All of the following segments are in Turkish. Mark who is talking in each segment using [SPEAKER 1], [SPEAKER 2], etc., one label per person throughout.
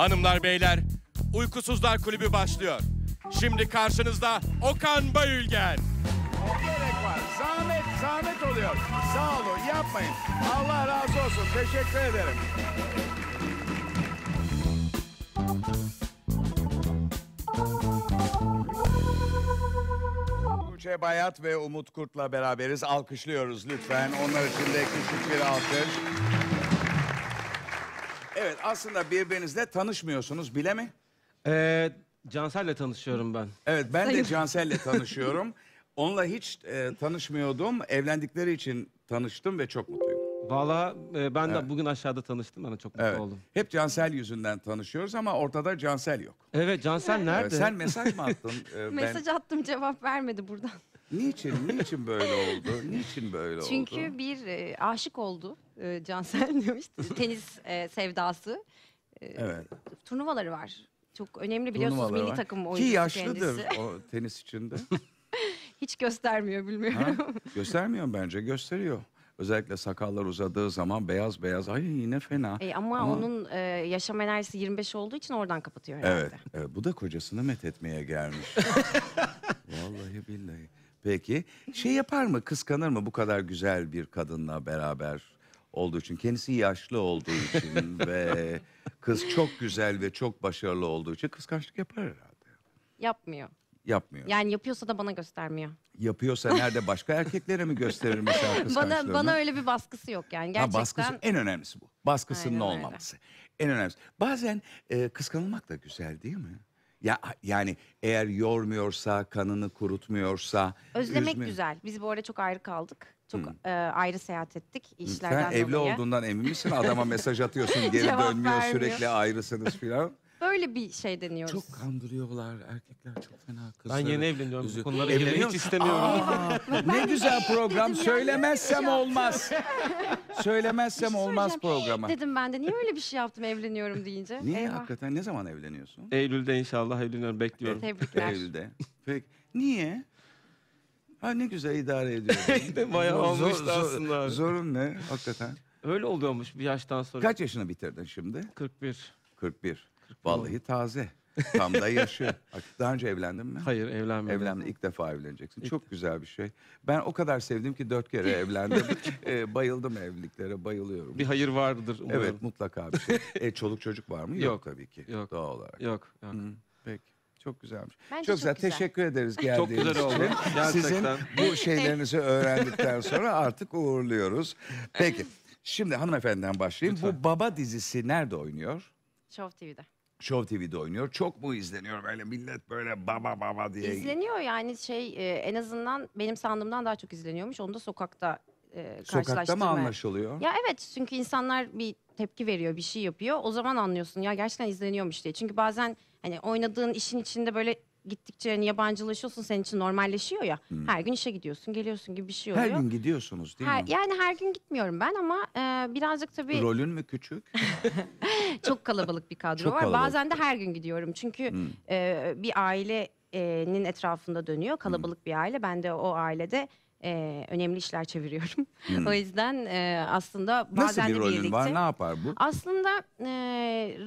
[SPEAKER 1] Hanımlar beyler Uykusuzlar Kulübü başlıyor. Şimdi karşınızda Okan Bayülgen.
[SPEAKER 2] O gerek var. Zahmet, zahmet oluyor. Sağ olun, yapmayın. Allah razı olsun. Teşekkür ederim. Tuğçe Bayat ve Umut Kurt'la beraberiz. Alkışlıyoruz lütfen. Onlar için de küçük bir alkış. Evet aslında birbirinizle tanışmıyorsunuz bile mi? Ee, Cansel'le tanışıyorum ben. Evet ben de Cansel'le tanışıyorum. Onunla hiç e, tanışmıyordum. Evlendikleri için tanıştım ve çok mutluyum. Valla e, ben de bugün aşağıda tanıştım. bana çok mutlu Evet. oldum. Hep Cansel yüzünden tanışıyoruz ama ortada Cansel yok.
[SPEAKER 1] Evet Cansel Evet, nerede? sen mesaj mı attın?
[SPEAKER 2] e, ben- Mesaj
[SPEAKER 3] attım cevap vermedi buradan.
[SPEAKER 2] Niçin, niçin böyle oldu? Niçin böyle oldu? Çünkü
[SPEAKER 3] bir e, aşık oldu e, Cansel demişti. Tenis e, sevdası. E, Evet. Turnuvaları var. Çok önemli biliyorsunuz Turnuvaları milli var. takım Ki yaşlıdır kendisi.
[SPEAKER 2] o tenis içinde.
[SPEAKER 3] Hiç göstermiyor Ha? bilmiyorum.
[SPEAKER 2] Göstermiyor bence, gösteriyor. Özellikle sakallar uzadığı zaman beyaz beyaz ay yine fena. E,
[SPEAKER 3] ama, Ama- onun e, yaşam enerjisi 25 olduğu için oradan kapatıyor herhalde. Evet,
[SPEAKER 2] evet, bu da kocasını met etmeye gelmiş. Vallahi billahi. Peki. Şey yapar mı? Kıskanır mı bu kadar güzel bir kadınla beraber olduğu için? Kendisi yaşlı olduğu için ve kız çok güzel ve çok başarılı olduğu için kıskançlık yapar herhalde. Yapmıyor. Yapmıyor.
[SPEAKER 3] Yani yapıyorsa da bana göstermiyor.
[SPEAKER 2] Yapıyorsa nerede başka erkeklere mi gösterir mesela kıskançlığını? Bana bana
[SPEAKER 3] öyle bir baskısı yok yani gerçekten. Ha, baskısı
[SPEAKER 2] en önemlisi bu. Baskısının Aynen öyle. olmaması. En önemlisi. Bazen e, kıskanılmak da güzel değil mi? Ya yani eğer yormuyorsa, kanını kurutmuyorsa, Özlemek üzmüyor- güzel.
[SPEAKER 3] Biz bu arada çok ayrı kaldık. Çok hmm. e, ayrı seyahat ettik işlerden Sen işlerden evli olduğundan
[SPEAKER 2] emin misin? Adama mesaj atıyorsun, geri Cevap dönmüyor, vermiyor. sürekli ayrısınız filan.
[SPEAKER 3] Böyle bir şey deniyoruz. Çok
[SPEAKER 2] kandırıyorlar erkekler çok fena kızlar. Ben yeni evleniyorum. Bu konulara girmeyi hiç istemiyorum. ne güzel program. Söylemezsem olmaz. Söylemezsem şey olmaz Söyleyeceğim, programa.
[SPEAKER 3] Dedim ben de niye öyle bir şey yaptım evleniyorum deyince. Niye Eyvah.
[SPEAKER 2] hakikaten ne zaman evleniyorsun? Eylül'de inşallah evleniyorum bekliyorum. Tebrikler.
[SPEAKER 1] Eylül'de. Peki
[SPEAKER 2] niye? Ha ne güzel idare ediyorsun. Bayağı olmuştu aslında abi.
[SPEAKER 1] Zorun ne hakikaten? Öyle oluyormuş bir yaştan sonra.
[SPEAKER 2] Kaç yaşına bitirdin şimdi? 41. 41. Vallahi taze. Tam da yaşı. Daha önce evlendin mi? Hayır evlenmedim. Evlendim ilk defa evleneceksin. İlk Çok defa. güzel bir şey. Ben o kadar sevdim ki dört kere evlendim. Ee, bayıldım evliliklere, bayılıyorum. Bir hayır vardır umarım. Evet mutlaka bir şey. E, çoluk çocuk var mı? Yok, Yok. tabii ki. Yok. Doğal olarak. Yok yok. Hı, Peki. Çok güzelmiş. Bence çok çok güzel. güzel. Teşekkür ederiz geldiğiniz için. Çok geldiğiniz güzel oldu. için. Sizin bu şeylerinizi öğrendikten sonra artık uğurluyoruz. Peki. Şimdi hanımefendiden başlayayım. Bu Baba dizisi nerede oynuyor? Show TV'de. Show TV'de oynuyor. Çok mu izleniyor böyle millet böyle baba baba diye?
[SPEAKER 3] İzleniyor yani şey e, en azından benim sandığımdan daha çok izleniyormuş. Onu da sokakta e, Sokakta mı
[SPEAKER 2] anlaşılıyor? Ya
[SPEAKER 3] evet çünkü insanlar bir tepki veriyor, bir şey yapıyor. O zaman anlıyorsun ya gerçekten izleniyormuş diye. Çünkü bazen hani oynadığın işin içinde böyle gittikçe hani yabancılaşıyorsun senin için normalleşiyor ya. Hmm. Her gün işe gidiyorsun, geliyorsun gibi bir şey oluyor. Her gün
[SPEAKER 2] gidiyorsunuz değil Her- mi? yani
[SPEAKER 3] her gün gitmiyorum ben ama e, birazcık tabii Rolün mü küçük? çok kalabalık bir kadro Çok var. kalabalık. Bazen de her gün gidiyorum çünkü hmm. e, bir ailenin etrafında dönüyor hmm. kalabalık bir aile. Ben de o ailede e, önemli işler çeviriyorum. o yüzden e, aslında Nasıl bazen bir de rolün birlikte. var? Ne yapar bu? Aslında e,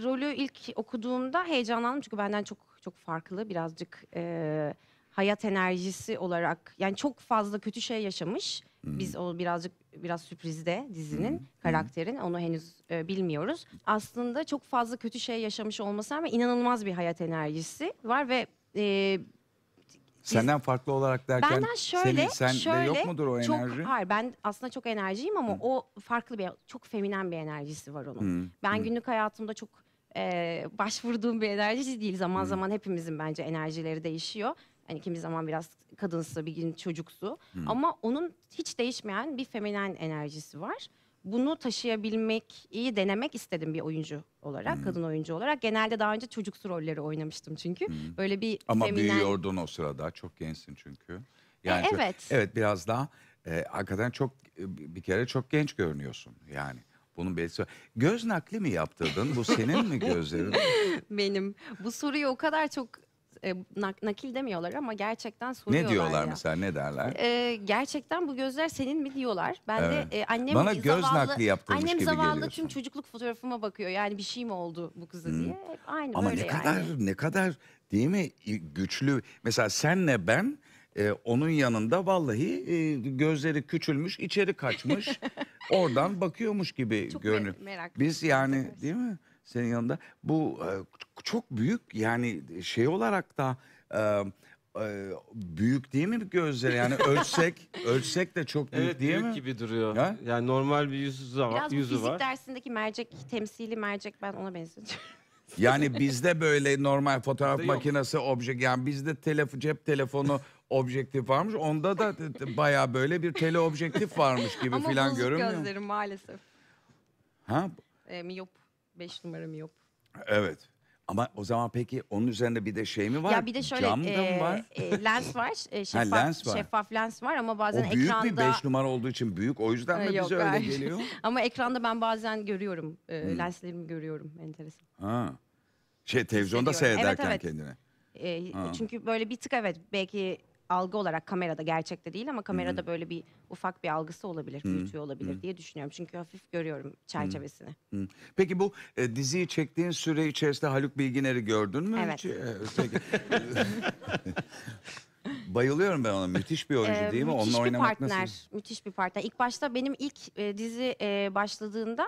[SPEAKER 3] rolü ilk okuduğumda heyecanlandım çünkü benden çok çok farklı birazcık e, hayat enerjisi olarak yani çok fazla kötü şey yaşamış. Hmm. Biz o birazcık biraz sürprizde dizinin hmm. karakterin onu henüz e, bilmiyoruz. Aslında çok fazla kötü şey yaşamış olması ama inanılmaz bir hayat enerjisi var ve e, Senden
[SPEAKER 2] farklı olarak derken benden şöyle, senin, sen şöyle, de yok mudur o çok, enerji? Çok, hayır
[SPEAKER 3] ben aslında çok enerjiyim ama Hı. Hmm. o farklı bir çok feminen bir enerjisi var onun. Hı. Hmm. Ben Hı. Hmm. günlük hayatımda çok e, başvurduğum bir enerji değil. Zaman hmm. zaman hepimizin bence enerjileri değişiyor. Hani kimi zaman biraz kadınsı, bir gün çocuksu. Hmm. Ama onun hiç değişmeyen bir feminen enerjisi var. Bunu taşıyabilmek, iyi denemek istedim bir oyuncu olarak, hmm. kadın oyuncu olarak. Genelde daha önce çocuksu rolleri oynamıştım çünkü. Hmm. Böyle bir Ama feminen... büyüyordun
[SPEAKER 2] o sırada, çok gençsin çünkü. E, yani e, evet. Çok, evet biraz daha, e, hakikaten çok bir kere çok genç görünüyorsun yani. Bunun belirtisi Göz nakli mi yaptırdın? Bu senin mi gözlerin?
[SPEAKER 3] Benim. Bu soruyu o kadar çok e, nak- nakil demiyorlar ama gerçekten soruyorlar. Ne diyorlar ya. mesela ne derler? E, gerçekten bu gözler senin mi diyorlar. Ben Evet. de e, annem Bana göz zavallı, nakli yaptırmış annem gibi zavallı geliyorsun. tüm çocukluk fotoğrafıma bakıyor. Yani bir şey mi oldu bu kıza diye. Hep Aynı Ama öyle ne kadar
[SPEAKER 2] ne kadar değil mi güçlü. Mesela senle ben e, onun yanında vallahi e, gözleri küçülmüş, içeri kaçmış. oradan bakıyormuş gibi görünüyor. me- merak Biz yani Evet. değil mi? Senin yanında bu e, çok büyük yani şey olarak da e, e büyük değil mi gözleri? Yani ölçsek ölçsek de çok büyük Evet değil büyük mi? gibi duruyor. Ha? Yani normal bir yüzü var. Biraz bu yüzü fizik var.
[SPEAKER 3] dersindeki mercek, temsili mercek ben ona benzeteceğim.
[SPEAKER 2] Yani bizde böyle normal fotoğraf makinesi, obje yani bizde telefon cep telefonu objektif varmış. Onda da baya böyle bir teleobjektif varmış gibi filan bozuk görünmüyor. mu?
[SPEAKER 3] gözlerim maalesef. Ha? E, miyop. beş numara miyop.
[SPEAKER 2] Evet. Ama o zaman peki onun üzerinde bir de şey mi var? Ya bir de şöyle Cam da e, mı var? e, lens
[SPEAKER 3] var, e, şeffaf, lens var. şeffaf lens var ama bazen O büyük bir beş
[SPEAKER 2] numara olduğu için büyük. O yüzden mi Ee, bize öyle geliyor?
[SPEAKER 3] ama ekranda ben bazen görüyorum, e, hmm. lenslerimi görüyorum enteresan.
[SPEAKER 2] Ha. Şey televizyonda Hissediyorum. Evet, seyrederken evet.
[SPEAKER 3] kendine. E, çünkü böyle bir tık evet belki algı olarak kamerada gerçekte değil ama kamerada böyle bir ufak bir algısı olabilir, büyütüyor olabilir diye düşünüyorum. Çünkü hafif görüyorum çerçevesini.
[SPEAKER 2] Hı. Peki bu e, diziyi çektiğin süre içerisinde Haluk Bilginer'i gördün mü? Evet. hiç? E, Bayılıyorum ben ona. Müthiş bir oyuncu Ee, değil mi? Onunla müthiş bir oynamak partner, nasıl?
[SPEAKER 3] müthiş bir partner. İlk başta benim ilk e, dizi e, başladığında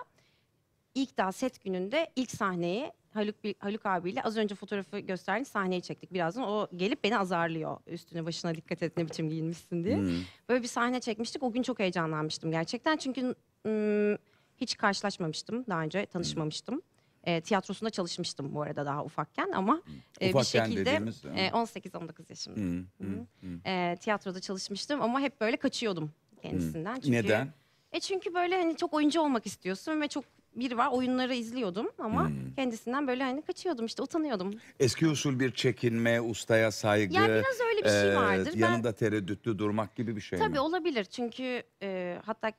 [SPEAKER 3] ilk daha set gününde ilk sahneyi Haluk, Haluk abiyle az önce fotoğrafı gösterdiğiniz sahneyi çektik. Birazdan o gelip beni azarlıyor. Üstüne başına dikkat et ne biçim giyinmişsin diye. Hmm. Böyle bir sahne çekmiştik. O gün çok heyecanlanmıştım gerçekten. Çünkü ım, hiç karşılaşmamıştım. Daha önce tanışmamıştım. E, tiyatrosunda çalışmıştım bu arada daha ufakken ama e, bir Ufakken şekilde dediğimiz, e, 18-19 yaşımda. Hı, hı, hı. Hmm. E, tiyatroda çalışmıştım ama hep böyle kaçıyordum kendisinden. Çünkü, Neden? E çünkü böyle hani çok oyuncu olmak istiyorsun ve çok biri var oyunları izliyordum ama hmm. kendisinden böyle hani kaçıyordum işte utanıyordum.
[SPEAKER 2] Eski usul bir çekinme, ustaya saygı. Ya biraz öyle bir şey vardır. Ben- Yanında tereddütlü durmak gibi bir şey mi?
[SPEAKER 3] olabilir çünkü e, hatta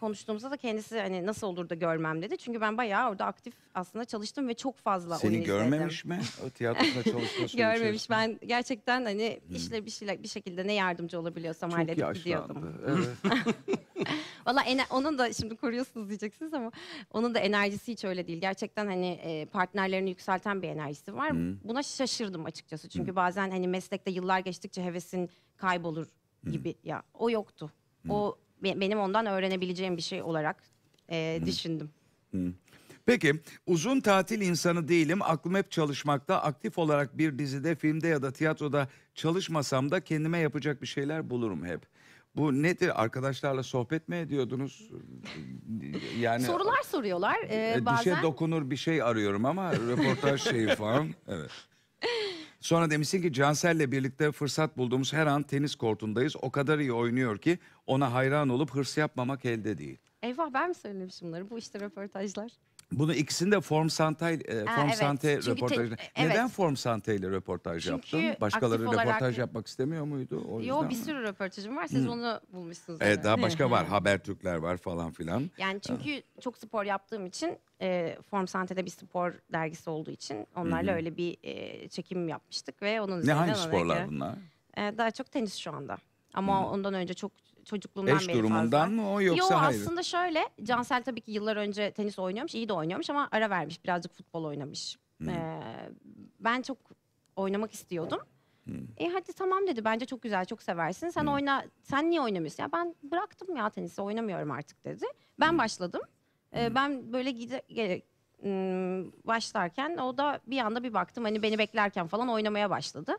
[SPEAKER 3] konuştuğumuzda da kendisi hani nasıl olur da görmem dedi. Çünkü ben bayağı orada aktif aslında çalıştım ve çok fazla Seni oyun görmemiş
[SPEAKER 2] mi? O tiyatrosunda çalışma Görmemiş.
[SPEAKER 3] Ben gerçekten hani işle bir, şeyle, bir şekilde ne yardımcı olabiliyorsam Çok halledip gidiyordum. yaşlandı. Valla ene- onun da şimdi koruyorsunuz diyeceksiniz ama onun da enerjisi hiç öyle değil. Gerçekten hani e, partnerlerini yükselten bir enerjisi var. Buna şaşırdım açıkçası. Çünkü bazen hani meslekte yıllar geçtikçe hevesin kaybolur gibi. Ya o yoktu. O benim ondan öğrenebileceğim bir şey olarak e, düşündüm.
[SPEAKER 2] Hı. Peki uzun tatil insanı değilim. Aklım hep çalışmakta. Aktif olarak bir dizide, filmde ya da tiyatroda çalışmasam da kendime yapacak bir şeyler bulurum hep. Bu nedir? Arkadaşlarla sohbet mi ediyordunuz? Yani Sorular
[SPEAKER 3] soruyorlar e,
[SPEAKER 4] e, bazen. dişe
[SPEAKER 2] dokunur bir şey arıyorum ama röportaj şeyi falan. Evet. Sonra demişsin ki Cansel'le birlikte fırsat bulduğumuz her an tenis kortundayız. O kadar iyi oynuyor ki ona hayran olup hırs yapmamak elde değil.
[SPEAKER 3] Eyvah ben mi söylemişim bunları? Bu işte röportajlar.
[SPEAKER 2] Bunu ikisini de Form Sante Form Aa, evet. Sante Çünkü röportajı. evet. Neden Form Sante ile röportaj Çünkü yaptın? Başkaları aktif röportaj olarak- yapmak istemiyor muydu? O yüzden Yo mi? bir sürü
[SPEAKER 3] röportajım var. Siz onu bulmuşsunuz. Evet daha başka var. Haber
[SPEAKER 2] Türkler var falan filan.
[SPEAKER 3] Yani ee. çünkü çok spor yaptığım için e, Form Sante'de bir spor dergisi olduğu için onlarla öyle bir e, çekim yapmıştık ve onun Ne hangi sporlar bunlar? E, daha çok tenis şu anda. Ama ondan önce çok çocukluğumdan Eş beri durumundan fazla. mı o yoksa Yo, hayır? aslında şöyle Cansel tabii ki yıllar önce tenis oynuyormuş iyi de oynuyormuş ama ara vermiş birazcık futbol oynamış. Hmm. Ee, ben çok oynamak istiyordum. Hmm. E hadi tamam dedi bence çok güzel çok seversin sen hmm. oyna sen niye oynamıyorsun ya ben bıraktım ya tenisi oynamıyorum artık dedi. Ben hmm. başladım ee, hmm. ben böyle gide, gide, hmm, başlarken o da bir anda bir baktım hani beni beklerken falan oynamaya başladı.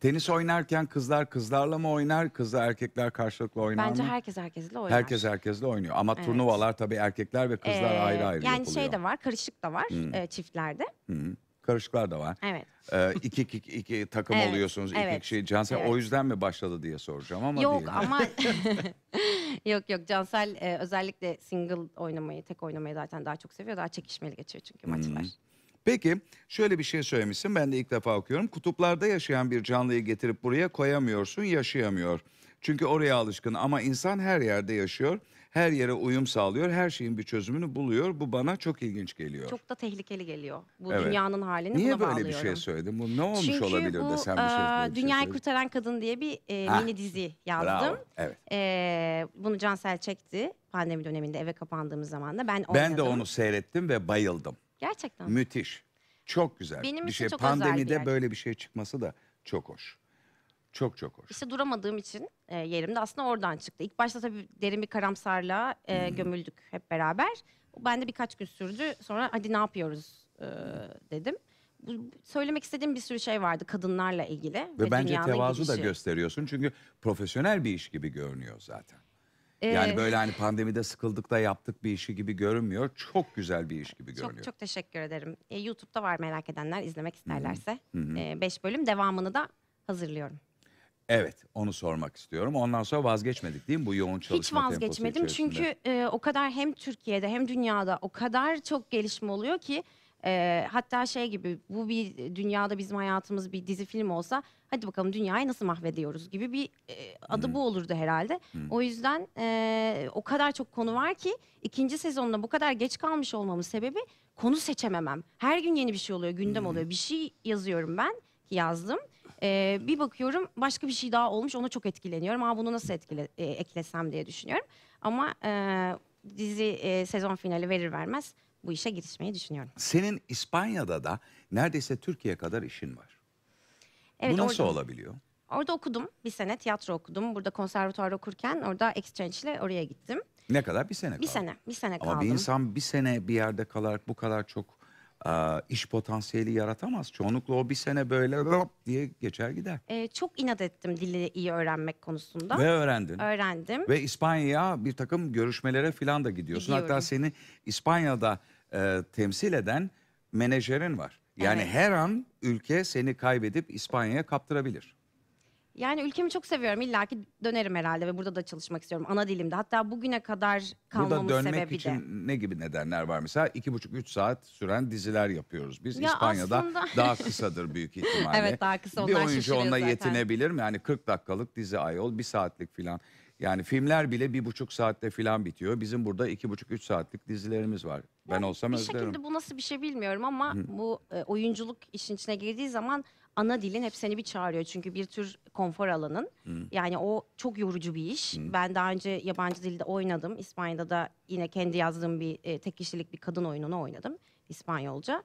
[SPEAKER 2] Tenis oynarken kızlar kızlarla mı oynar, kızlar erkekler karşılıklı oynar Bence mı?
[SPEAKER 3] herkes herkesle oynar. Herkes
[SPEAKER 2] herkesle oynuyor ama Evet. turnuvalar tabii erkekler ve kızlar Ee, ayrı ayrı Yani şey yapılıyor. şey de
[SPEAKER 3] var, karışık da var Hı. Hmm. e, çiftlerde.
[SPEAKER 2] Hı hmm. Karışıklar da var. Evet. Ee, iki, iki, iki takım Evet, oluyorsunuz, iki evet, kişi. Cansel evet. o yüzden mi başladı diye soracağım ama yok değil. ama
[SPEAKER 3] yok yok Cansel e, özellikle single oynamayı, tek oynamayı zaten daha çok seviyor. Daha çekişmeli geçiyor çünkü
[SPEAKER 2] hmm. maçlar. Peki şöyle bir şey söylemişsin ben de ilk defa okuyorum. Kutuplarda yaşayan bir canlıyı getirip buraya koyamıyorsun yaşayamıyor. Çünkü oraya alışkın ama insan her yerde yaşıyor. Her yere uyum sağlıyor. Her şeyin bir çözümünü buluyor. Bu bana çok ilginç geliyor. Çok
[SPEAKER 3] da tehlikeli geliyor. Bu Evet. dünyanın halini Niye buna böyle bağlıyorum. bir şey
[SPEAKER 2] söyledin? Bu ne olmuş Çünkü olabilir bu de sen bir şey, böyle Dünyayı
[SPEAKER 3] Kurtaran Kadın diye bir e, Ha. Ah, mini dizi yazdım. Bravo. Evet. E, bunu Cansel çekti pandemi döneminde eve kapandığımız zaman da ben oynadım. Ben de onu
[SPEAKER 2] seyrettim ve bayıldım. Gerçekten. Müthiş. Çok güzel. Benim bir için şey çok özeldi pandemide yani. böyle bir şey çıkması da çok hoş. Çok çok hoş.
[SPEAKER 3] İşte duramadığım için e, yerimde aslında oradan çıktı. İlk başta tabii derin bir karamsarlığa e, hmm. gömüldük hep beraber. Ben de birkaç gün sürdü. Sonra hadi ne yapıyoruz e, dedim. Bu- Söylemek istediğim bir sürü şey vardı kadınlarla ilgili. Ve Ve bence dünyanın tevazu da
[SPEAKER 2] gösteriyorsun çünkü profesyonel bir iş gibi görünüyor zaten.
[SPEAKER 3] Yani böyle hani
[SPEAKER 2] pandemide sıkıldık da yaptık bir işi gibi görünmüyor. Çok güzel bir iş gibi
[SPEAKER 3] görünüyor. Çok çok teşekkür ederim. Ee, YouTube'da var merak edenler izlemek isterlerse. E, beş bölüm devamını da hazırlıyorum.
[SPEAKER 2] Evet, onu sormak istiyorum. Ondan sonra vazgeçmedik değil mi bu yoğun çalışma Hiç vazgeçmedim çünkü
[SPEAKER 3] e, o kadar hem Türkiye'de hem dünyada o kadar çok gelişme oluyor ki e, hatta şey gibi bu bir e, dünyada bizim hayatımız bir dizi film olsa hadi bakalım dünyayı nasıl mahvediyoruz gibi bir e, adı hmm. bu olurdu herhalde. Hmm. O yüzden e, o kadar çok konu var ki ikinci sezonda bu kadar geç kalmış olmamın sebebi konu seçememem. Her gün yeni bir şey oluyor, gündem hmm. oluyor. Bir şey yazıyorum ben yazdım. E, bir bakıyorum başka bir şey daha olmuş ona çok etkileniyorum. Aa bunu nasıl etkile, e, eklesem diye düşünüyorum. Ama e, dizi e, sezon finali verir vermez bu işe girişmeyi düşünüyorum.
[SPEAKER 2] Senin İspanya'da da neredeyse Türkiye kadar işin var. Evet, bu nasıl orada, olabiliyor?
[SPEAKER 3] Orada okudum. Bir sene tiyatro okudum. Burada konservatuar okurken orada exchange ile oraya gittim.
[SPEAKER 2] Ne kadar? Bir sene kaldım. Bir sene. Bir sene kaldım. Ama bir insan bir sene bir yerde kalarak bu kadar çok e, iş potansiyeli yaratamaz. Çoğunlukla o bir sene böyle rap diye geçer gider.
[SPEAKER 3] Ee, çok inat ettim dili iyi öğrenmek konusunda. Ve öğrendin. Öğrendim. Ve
[SPEAKER 2] İspanya'ya bir takım görüşmelere falan da gidiyorsun. Gidiyorum. Hatta seni İspanya'da e, temsil eden menajerin var. Yani Evet. her an ülke seni kaybedip İspanya'ya kaptırabilir.
[SPEAKER 3] Yani ülkemi çok seviyorum. İlla ki dönerim herhalde ve burada da çalışmak istiyorum. Ana dilimde. Hatta bugüne kadar kalmamın sebebi de. Burada dönmek için
[SPEAKER 2] ne gibi nedenler var? Mesela iki buçuk üç saat süren diziler yapıyoruz. Biz Ya İspanya'da aslında- daha kısadır büyük ihtimalle. Evet, daha kısa. Bir oyuncu şişiriyor onunla zaten. yetinebilir mi? Yani 40 dakikalık dizi ayol bir saatlik filan. Yani filmler bile bir buçuk saatte filan bitiyor. Bizim burada iki buçuk üç saatlik dizilerimiz var. Ben olsam bir özlerim. şekilde
[SPEAKER 3] bu nasıl bir şey bilmiyorum ama bu e, oyunculuk işin içine girdiği zaman ana dilin hep seni bir çağırıyor. Çünkü bir tür konfor alanın. Hı. Hmm. Yani o çok yorucu bir iş. Hı. Hmm. Ben daha önce yabancı dilde oynadım. İspanya'da da yine kendi yazdığım bir e, tek kişilik bir kadın oyununu oynadım. İspanyolca.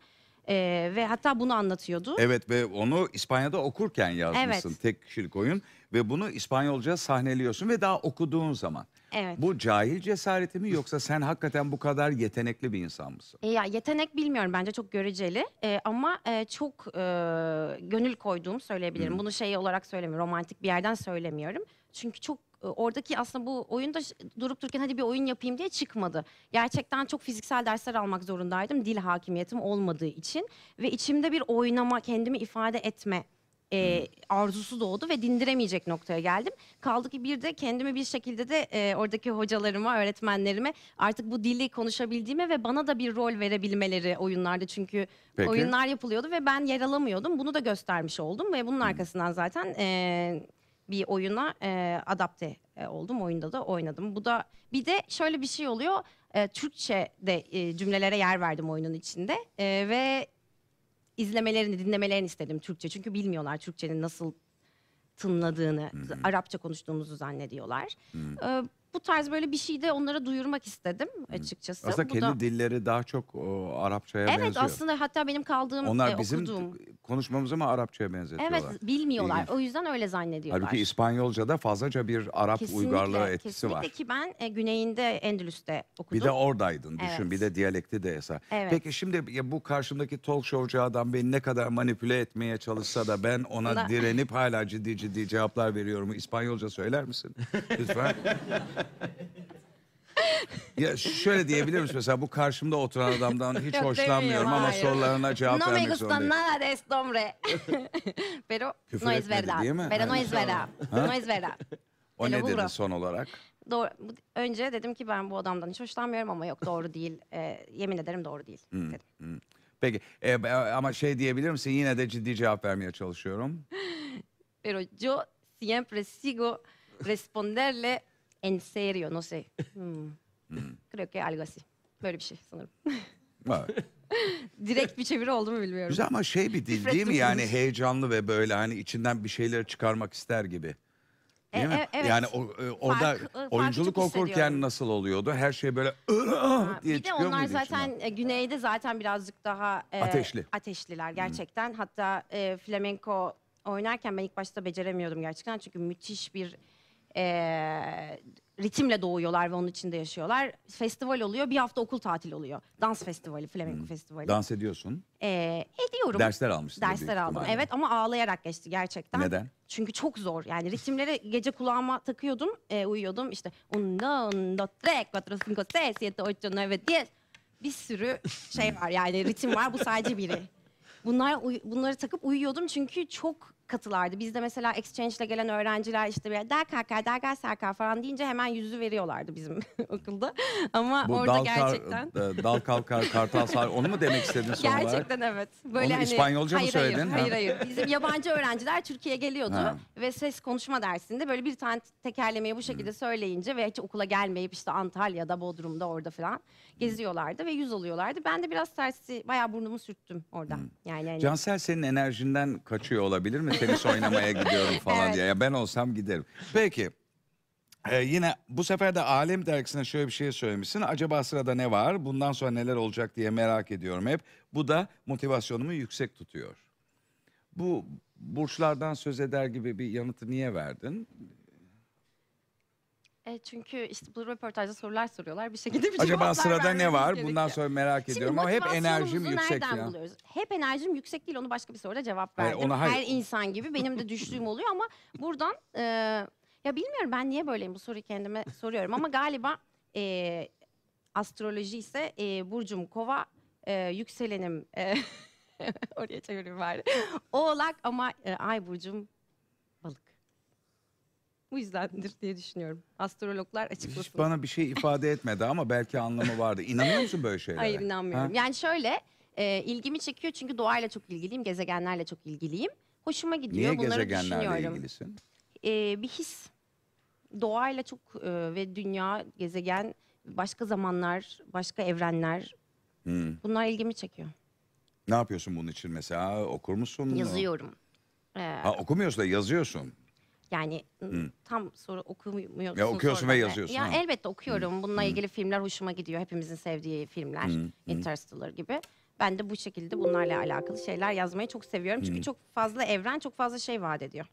[SPEAKER 3] Ee, ve hatta bunu anlatıyordu.
[SPEAKER 2] Evet ve onu İspanya'da okurken yazmışsın Evet. tek kişilik oyun ve bunu İspanyolca sahneliyorsun ve daha okuduğun zaman. Evet. Bu cahil cesareti mi yoksa sen hakikaten bu kadar yetenekli bir insan mısın?
[SPEAKER 3] E, ya yetenek bilmiyorum bence çok göreceli E, ama e, çok e, gönül koyduğum söyleyebilirim. Bunu şey olarak söylemiyorum, romantik bir yerden söylemiyorum. Çünkü çok e, oradaki aslında bu oyunda durup dururken hadi bir oyun yapayım diye çıkmadı. Gerçekten çok fiziksel dersler almak zorundaydım dil hakimiyetim olmadığı için ve içimde bir oynama, kendimi ifade etme e, arzusu doğdu ve dindiremeyecek noktaya geldim. Kaldı ki bir de kendimi bir şekilde de e, oradaki hocalarıma, öğretmenlerime artık bu dili konuşabildiğime ve bana da bir rol verebilmeleri oyunlarda çünkü Peki. oyunlar yapılıyordu ve ben yer alamıyordum. Bunu da göstermiş oldum ve bunun arkasından zaten e, bir oyuna e, adapte oldum. Oyunda da oynadım. Bu da bir de şöyle bir şey oluyor. Türkçe de cümlelere yer verdim oyunun içinde ve izlemelerini, dinlemelerini istedim Türkçe. Çünkü bilmiyorlar Türkçenin nasıl tınladığını, Arapça konuştuğumuzu zannediyorlar. Ee, bu tarz böyle bir şey de onlara duyurmak istedim açıkçası. Aslında bu kendi da...
[SPEAKER 2] dilleri daha çok o, Arapçaya evet, benziyor. Evet aslında
[SPEAKER 3] hatta benim kaldığım Onlar e, bizim okuduğum...
[SPEAKER 2] konuşmamızı mı Arapçaya benzetiyorlar? Evet
[SPEAKER 3] bilmiyorlar İlginç. o yüzden öyle zannediyorlar. Halbuki
[SPEAKER 2] İspanyolca'da fazlaca bir Arap kesinlikle, uygarlığı etkisi kesinlikle var. Kesinlikle
[SPEAKER 3] ki ben e, güneyinde Endülüs'te okudum. Bir de
[SPEAKER 2] oradaydın düşün evet. bir de diyalekti de eser. Evet. Peki şimdi ya bu karşımdaki talk showcu adam beni ne kadar manipüle etmeye çalışsa da ben ona direnip hala ciddi ciddi cevaplar veriyorum. İspanyolca söyler misin? Lütfen. ya şöyle diyebilir misin mesela bu karşımda oturan adamdan hiç Yok, hoşlanmıyorum ama hayır. sorularına cevap No me vermek gusta zorundayım.
[SPEAKER 3] nada de este hombre. Pero Küfür no es verdad. değil mi? Hani no es verdad. No es verdad. O ne dedi son olarak? Doğru. Önce dedim ki ben bu adamdan hiç hoşlanmıyorum ama yok doğru değil. Ee, yemin ederim doğru değil
[SPEAKER 2] hmm, dedim. Hmm. Peki e, ama şey diyebilir misin yine de ciddi cevap vermeye çalışıyorum.
[SPEAKER 3] Pero yo siempre sigo responderle en serio, no sé. Hmm. Creo que algo así. Böyle bir şey sanırım. Direkt bir çeviri oldu mu bilmiyorum. Güzel ama şey bir dil değil mi? Yani
[SPEAKER 2] heyecanlı ve böyle hani içinden bir şeyler çıkarmak ister gibi.
[SPEAKER 3] E, mi? e- evet. Yani o, e, orada Farklı- oyunculuk okurken
[SPEAKER 2] nasıl oluyordu? Her şey böyle Ha, diye bir de onlar zaten
[SPEAKER 3] e, güneyde zaten birazcık daha e, Ateşli. ateşliler hmm. gerçekten. Hatta e, flamenco oynarken ben ilk başta beceremiyordum gerçekten çünkü müthiş bir e, ritimle doğuyorlar ve onun içinde yaşıyorlar. Festival oluyor, bir hafta okul tatil oluyor. Dans festivali, flamenco hmm. festivali. Dans ediyorsun. E ediyorum. Dersler almışsın. Dersler aldım ihtimalle. evet ama ağlayarak geçti gerçekten. Neden? Çünkü çok zor yani ritimlere gece kulağıma takıyordum, e, uyuyordum İşte Onda, onda, tres, cuatro, cinco, seis, siete, ocho, nueve, diez. Bir sürü şey var yani ritim var bu sadece biri. Bunlar, bunları takıp uyuyordum çünkü çok katılardı. Bizde mesela exchange ile gelen öğrenciler işte bir derkakar, dergah serkar falan deyince hemen yüzü veriyorlardı bizim okulda. Ama Bu orada dal gerçekten... E,
[SPEAKER 2] dal kalkar, kartal sar onu mu demek istedin son olarak? Gerçekten
[SPEAKER 3] evet. Böyle onu hani, İspanyolca hayır, mı söyledin? Hayır, hayır hayır. Bizim yabancı öğrenciler Türkiye'ye geliyordu ha. ve ses konuşma dersinde böyle bir tane tekerlemeyi bu şekilde hmm. söyleyince ve hiç okula gelmeyip işte Antalya'da, Bodrum'da orada falan geziyorlardı ve yüz oluyorlardı. Ben de biraz tersi bayağı burnumu sürttüm orada. Hmm. Yani hani... Cansel
[SPEAKER 2] senin enerjinden kaçıyor olabilir mi? tenis oynamaya gidiyorum falan Evet. diye. ben olsam giderim. Peki. Ee, yine bu sefer de Alem dergisine şöyle bir şey söylemişsin. Acaba sırada ne var? Bundan sonra neler olacak diye merak ediyorum hep. Bu da motivasyonumu yüksek tutuyor. Bu burçlardan söz eder gibi bir yanıtı niye verdin?
[SPEAKER 3] E çünkü işte bu röportajda sorular soruyorlar. Bir şekilde bir Acaba sırada ne var? gerekiyor. Bundan
[SPEAKER 2] sonra merak ediyorum ama hep enerjim yüksek ya. buluyoruz?
[SPEAKER 3] Hep enerjim yüksek değil onu başka bir soruda cevap verdim. ona hayır. Her insan gibi benim de düştüğüm oluyor ama buradan e, ya bilmiyorum ben niye böyleyim bu soruyu kendime soruyorum ama galiba e, astroloji ise e, burcum kova e, yükselenim e, oraya
[SPEAKER 4] çevireyim bari.
[SPEAKER 3] Oğlak ama e, ay burcum bu yüzdendir diye düşünüyorum. Astrologlar açıklasın. Hiç bana
[SPEAKER 2] bir şey ifade etmedi ama belki anlamı vardı. İnanıyor musun böyle şeylere? Hayır inanmıyorum. Ha? Yani
[SPEAKER 3] şöyle e, ilgimi çekiyor çünkü doğayla çok ilgiliyim, gezegenlerle çok ilgiliyim. Hoşuma gidiyor. Niye Bunları gezegenlerle düşünüyorum. ilgilisin? E, bir his. Doğayla çok e, ve dünya, gezegen, başka zamanlar, başka evrenler. Hmm. Bunlar ilgimi çekiyor.
[SPEAKER 2] Ne yapıyorsun bunun için mesela? Okur musun? Yazıyorum. Ee, Ha, okumuyorsun da yazıyorsun.
[SPEAKER 3] Yani Hı. tam soru okumuyorsun. Ya okuyorsun ve yazıyorsun, Ya ha. elbette okuyorum. Bununla ilgili filmler hoşuma gidiyor. Hepimizin sevdiği filmler. Hı. Interstellar gibi. Ben de bu şekilde bunlarla alakalı şeyler yazmayı çok seviyorum. Çünkü çok fazla evren, çok fazla şey vaat ediyor.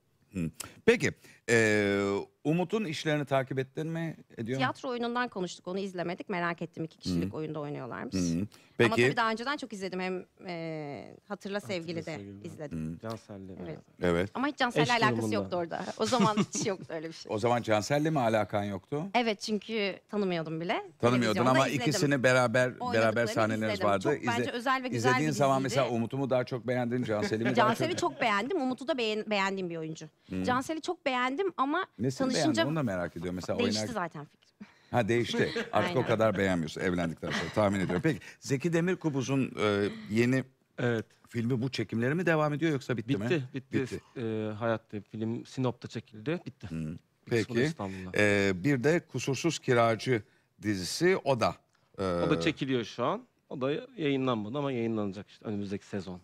[SPEAKER 2] Peki, eee, Umut'un işlerini takip ettin mi?
[SPEAKER 1] Ediyor mu?
[SPEAKER 3] oyunundan konuştuk onu izlemedik merak ettim iki kişilik oyunda oynuyorlarmış. Hı. Ama Peki. tabii daha önceden çok izledim hem e, Hatırla Sevgili de izledim. Cansel'le
[SPEAKER 1] Evet. beraber.
[SPEAKER 2] Evet. Ama hiç Cansel'le Eş alakası yoktu
[SPEAKER 3] orada. O zaman hiç yoktu öyle bir şey.
[SPEAKER 2] O zaman Cansel'le mi alakan yoktu?
[SPEAKER 3] Evet çünkü tanımıyordum bile. Tanımıyordun ama izledim. ikisini
[SPEAKER 2] beraber beraber Oynadıklarını sahneleriniz vardı. Çok bence özel ve güzel İzlediğin bir zaman diziydi. mesela Umut'u mu daha çok beğendin, Cansel'i mi daha çok? Cansel'i çok
[SPEAKER 3] beğendim. Umut'u da beğen- beğendiğim bir oyuncu. Cansel'i çok beğendim ama Nesi beğendin? Onu
[SPEAKER 2] da merak ediyor. Mesela Değişti oynar... zaten fikrim. Ha değişti. Artık o kadar beğenmiyorsun evlendikten sonra tahmin ediyorum. Peki Zeki Demirkubuz'un e, yeni Evet. filmi bu çekimleri mi devam ediyor yoksa bitti, mi? Bitti, bitti. Bitti.
[SPEAKER 1] E, hayatta film Sinop'ta çekildi,
[SPEAKER 2] bitti. Sonra hmm. Peki. E, bir de Kusursuz Kiracı dizisi o da. e, O da
[SPEAKER 1] çekiliyor şu an. O da yayınlanmadı ama yayınlanacak işte önümüzdeki sezon.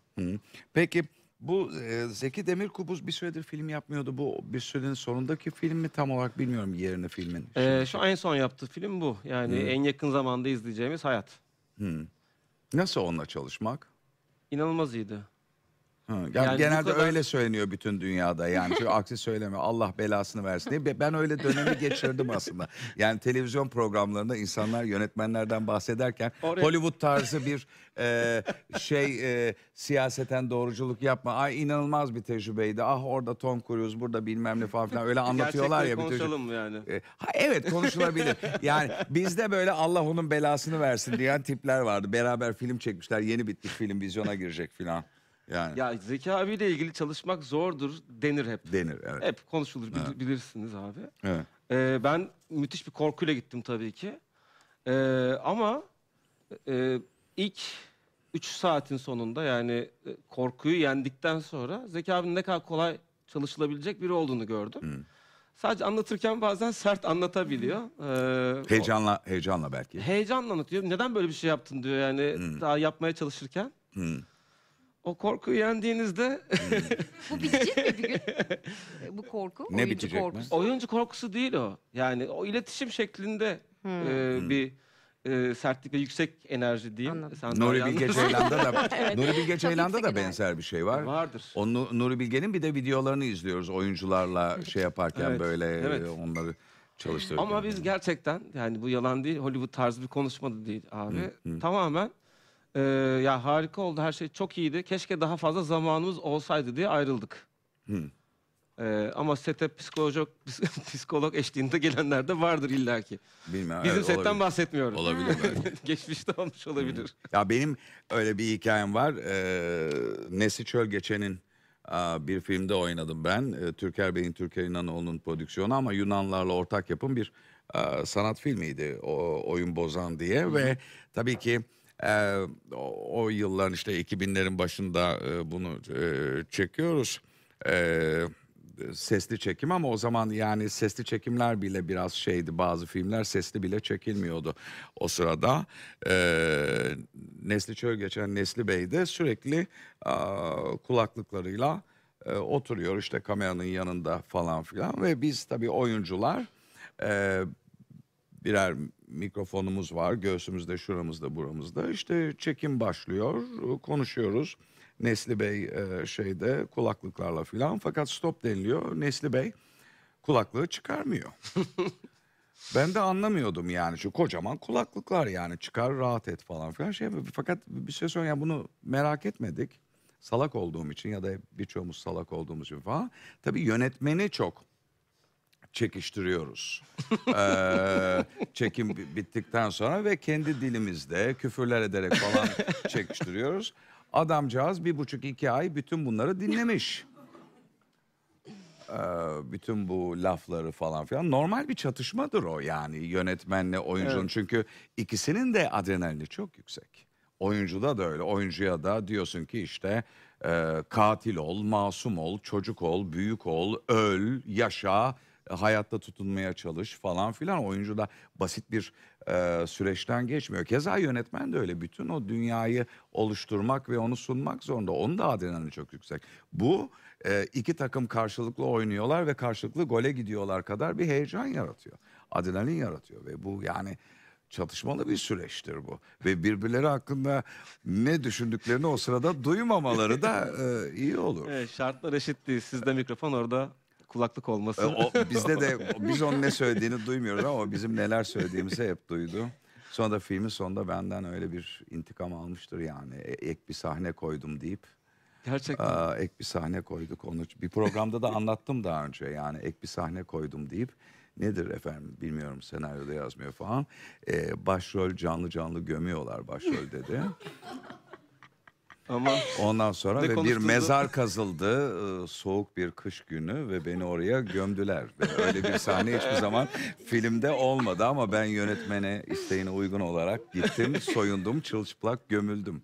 [SPEAKER 1] Peki bu e, Zeki Kubuz
[SPEAKER 2] bir süredir film yapmıyordu. Bu bir sürenin sonundaki film mi tam olarak bilmiyorum yerini filmin.
[SPEAKER 1] Ee, şu en son yaptığı film bu. Yani Hı. en yakın zamanda izleyeceğimiz Hayat. Hı.
[SPEAKER 2] Nasıl onunla çalışmak?
[SPEAKER 1] İnanılmaz iyiydi.
[SPEAKER 2] Hı, yani yani genelde kadar... öyle söyleniyor bütün dünyada yani çünkü aksi söyleme Allah belasını versin diye ben öyle dönemi geçirdim aslında. Yani televizyon programlarında insanlar yönetmenlerden bahsederken Oraya... Hollywood tarzı bir e, şey e, siyaseten doğruculuk yapma ay inanılmaz bir tecrübeydi ah orada Tom Cruise burada bilmem ne falan filan öyle anlatıyorlar Gerçekten ya. konuşalım
[SPEAKER 1] yani. E, ha, evet konuşulabilir yani
[SPEAKER 2] bizde böyle Allah onun belasını versin diyen tipler vardı beraber film çekmişler yeni bitmiş film vizyona girecek filan. Yani
[SPEAKER 1] Ya Zeki abiyle ilgili çalışmak zordur denir hep. denir evet. Hep konuşulur Evet. bilirsiniz abi. evet. Ee, ben müthiş bir korkuyla gittim tabii ki. Ee, ama e, ilk 3 saatin sonunda yani e, korkuyu yendikten sonra Zeki abinin ne kadar kolay çalışılabilecek biri olduğunu gördüm. Hmm. Sadece anlatırken bazen sert anlatabiliyor.
[SPEAKER 2] Hmm. Ee, o- Heyecanla belki.
[SPEAKER 1] Heyecanla anlatıyor. Neden böyle bir şey yaptın diyor yani hmm. daha yapmaya çalışırken. Hı. O korku yendiğinizde Bu bitecek mi bir gün?
[SPEAKER 3] Bu korku, Ne oyuncu bitecek mi? korkusu.
[SPEAKER 1] oyuncu korkusu değil o. Yani o iletişim şeklinde hmm. e, hmm. bir e, sertlik ve yüksek enerji diyeyim. Nuri Bilge anlarsın. Ceylan'da da Nuri
[SPEAKER 2] Bilge Ceylan'da da benzer bir şey var. Vardır. O Nuri Bilge'nin bir de videolarını izliyoruz oyuncularla şey yaparken Evet, böyle e, evet. onları çalıştırıyoruz.
[SPEAKER 1] Ama biz gerçekten yani bu yalan değil Hollywood tarzı bir konuşma da değil abi. Tamamen ee, ya harika oldu her şey çok iyiydi. Keşke daha fazla zamanımız olsaydı diye ayrıldık. Hı. Ee, ama sete psikolog psikolog eşliğinde gelenler de vardır illaki. Bilmem. Bizim evet, setten olabilir. bahsetmiyorum. Olabilir. Geçmişte olmuş olabilir. Ya benim
[SPEAKER 2] öyle bir hikayem var. Ee, Nesi Çöl Geçen'in bir filmde oynadım ben. Ee, Türker Bey'in Türker İnanoğlu'nun prodüksiyonu ama Yunanlarla ortak yapım bir aa, sanat filmiydi. O, oyun Bozan diye ve tabii ki e, o, o yılların işte 2000'lerin başında e, bunu e, çekiyoruz. E, sesli çekim ama o zaman yani sesli çekimler bile biraz şeydi bazı filmler sesli bile çekilmiyordu o sırada. E, Nesli Çöl geçen Nesli Bey de sürekli e, kulaklıklarıyla e, oturuyor işte kameranın yanında falan filan ve biz tabii oyuncular e, birer mikrofonumuz var. Göğsümüzde, şuramızda, buramızda. İşte çekim başlıyor, ee, konuşuyoruz. Nesli Bey e, şeyde kulaklıklarla filan fakat stop deniliyor. Nesli Bey kulaklığı çıkarmıyor. ben de anlamıyordum yani şu kocaman kulaklıklar yani çıkar rahat et falan filan şey. Fakat bir şey söyleyeyim yani bunu merak etmedik. Salak olduğum için ya da birçoğumuz salak olduğumuz için falan. Tabii yönetmeni çok çekiştiriyoruz. ee, çekim bittikten sonra ve kendi dilimizde küfürler ederek falan çekiştiriyoruz. Adamcağız bir buçuk iki ay bütün bunları dinlemiş. Ee, bütün bu lafları falan filan normal bir çatışmadır o yani yönetmenle oyuncunun evet. çünkü ikisinin de adrenalini çok yüksek. Oyuncuda da öyle. Oyuncuya da diyorsun ki işte e, katil ol, masum ol, çocuk ol, büyük ol, öl, yaşa, e, hayatta tutunmaya çalış falan filan. Oyuncu da basit bir e, süreçten geçmiyor. Keza yönetmen de öyle. Bütün o dünyayı oluşturmak ve onu sunmak zorunda. Onun da adrenalini çok yüksek. Bu e, iki takım karşılıklı oynuyorlar ve karşılıklı gole gidiyorlar kadar bir heyecan yaratıyor. Adrenalin yaratıyor ve bu yani çatışmalı bir süreçtir bu. Ve birbirleri hakkında ne düşündüklerini o sırada duymamaları da e, iyi olur.
[SPEAKER 1] Evet, şartlar eşit değil. Sizde mikrofon orada kulaklık olması. E, o, bizde de biz onun ne söylediğini duymuyoruz ama bizim
[SPEAKER 2] neler söylediğimizi hep duydu. Sonra da filmin sonunda benden öyle bir intikam almıştır yani. E, ek bir sahne koydum deyip. Gerçekten. Aa, e, ek bir sahne koyduk onu. Bir programda da anlattım daha önce yani ek bir sahne koydum deyip. Nedir efendim bilmiyorum senaryoda yazmıyor falan. Ee, başrol canlı canlı gömüyorlar başrol dedi.
[SPEAKER 1] Ama Ondan sonra ve bir mezar
[SPEAKER 2] kazıldı e, soğuk bir kış günü ve beni oraya gömdüler. Öyle bir sahne hiçbir zaman filmde olmadı ama ben yönetmene isteğine uygun olarak gittim, soyundum, çılçıplak gömüldüm.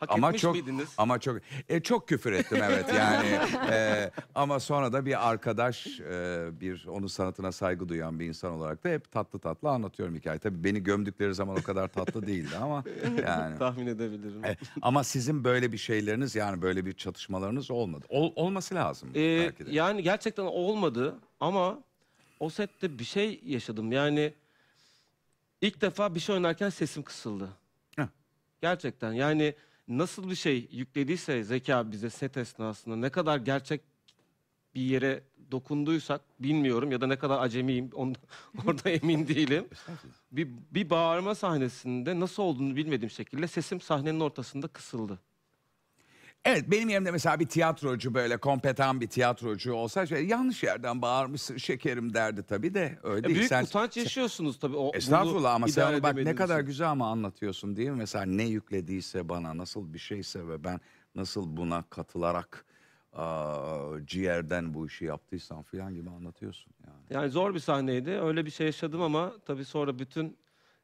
[SPEAKER 2] Hak ama etmiş çok, miydiniz? Ama çok e, çok küfür ettim evet yani. e, ama sonra da bir arkadaş, e, bir onun sanatına saygı duyan bir insan olarak da hep tatlı tatlı anlatıyorum hikayeyi. Tabii beni gömdükleri zaman o kadar tatlı değildi ama yani. Tahmin
[SPEAKER 1] edebilirim. E,
[SPEAKER 2] ama sizin böyle bir şeyleriniz yani böyle bir çatışmalarınız olmadı. Ol, olması lazım
[SPEAKER 1] ee, Yani gerçekten olmadı ama o sette bir şey yaşadım. Yani ilk defa bir şey oynarken sesim kısıldı. Heh. Gerçekten yani nasıl bir şey yüklediyse zeka bize set esnasında ne kadar gerçek bir yere dokunduysak bilmiyorum ya da ne kadar acemiyim on, orada emin değilim. Bir, bir bağırma sahnesinde nasıl olduğunu bilmediğim şekilde sesim sahnenin ortasında kısıldı. Evet benim yerimde mesela bir tiyatrocu böyle kompetan bir
[SPEAKER 2] tiyatrocu olsa şey, yanlış yerden bağırmışsın şekerim derdi tabii de öyle e, Büyük sen, utanç
[SPEAKER 1] yaşıyorsunuz tabii. O, estağfurullah ama sen bak ne kadar
[SPEAKER 2] güzel ama anlatıyorsun değil mi? Mesela ne yüklediyse bana nasıl bir şeyse ve ben nasıl buna katılarak aa, ciğerden bu işi yaptıysam filan gibi anlatıyorsun.
[SPEAKER 1] Yani. yani zor bir sahneydi öyle bir şey yaşadım ama tabii sonra bütün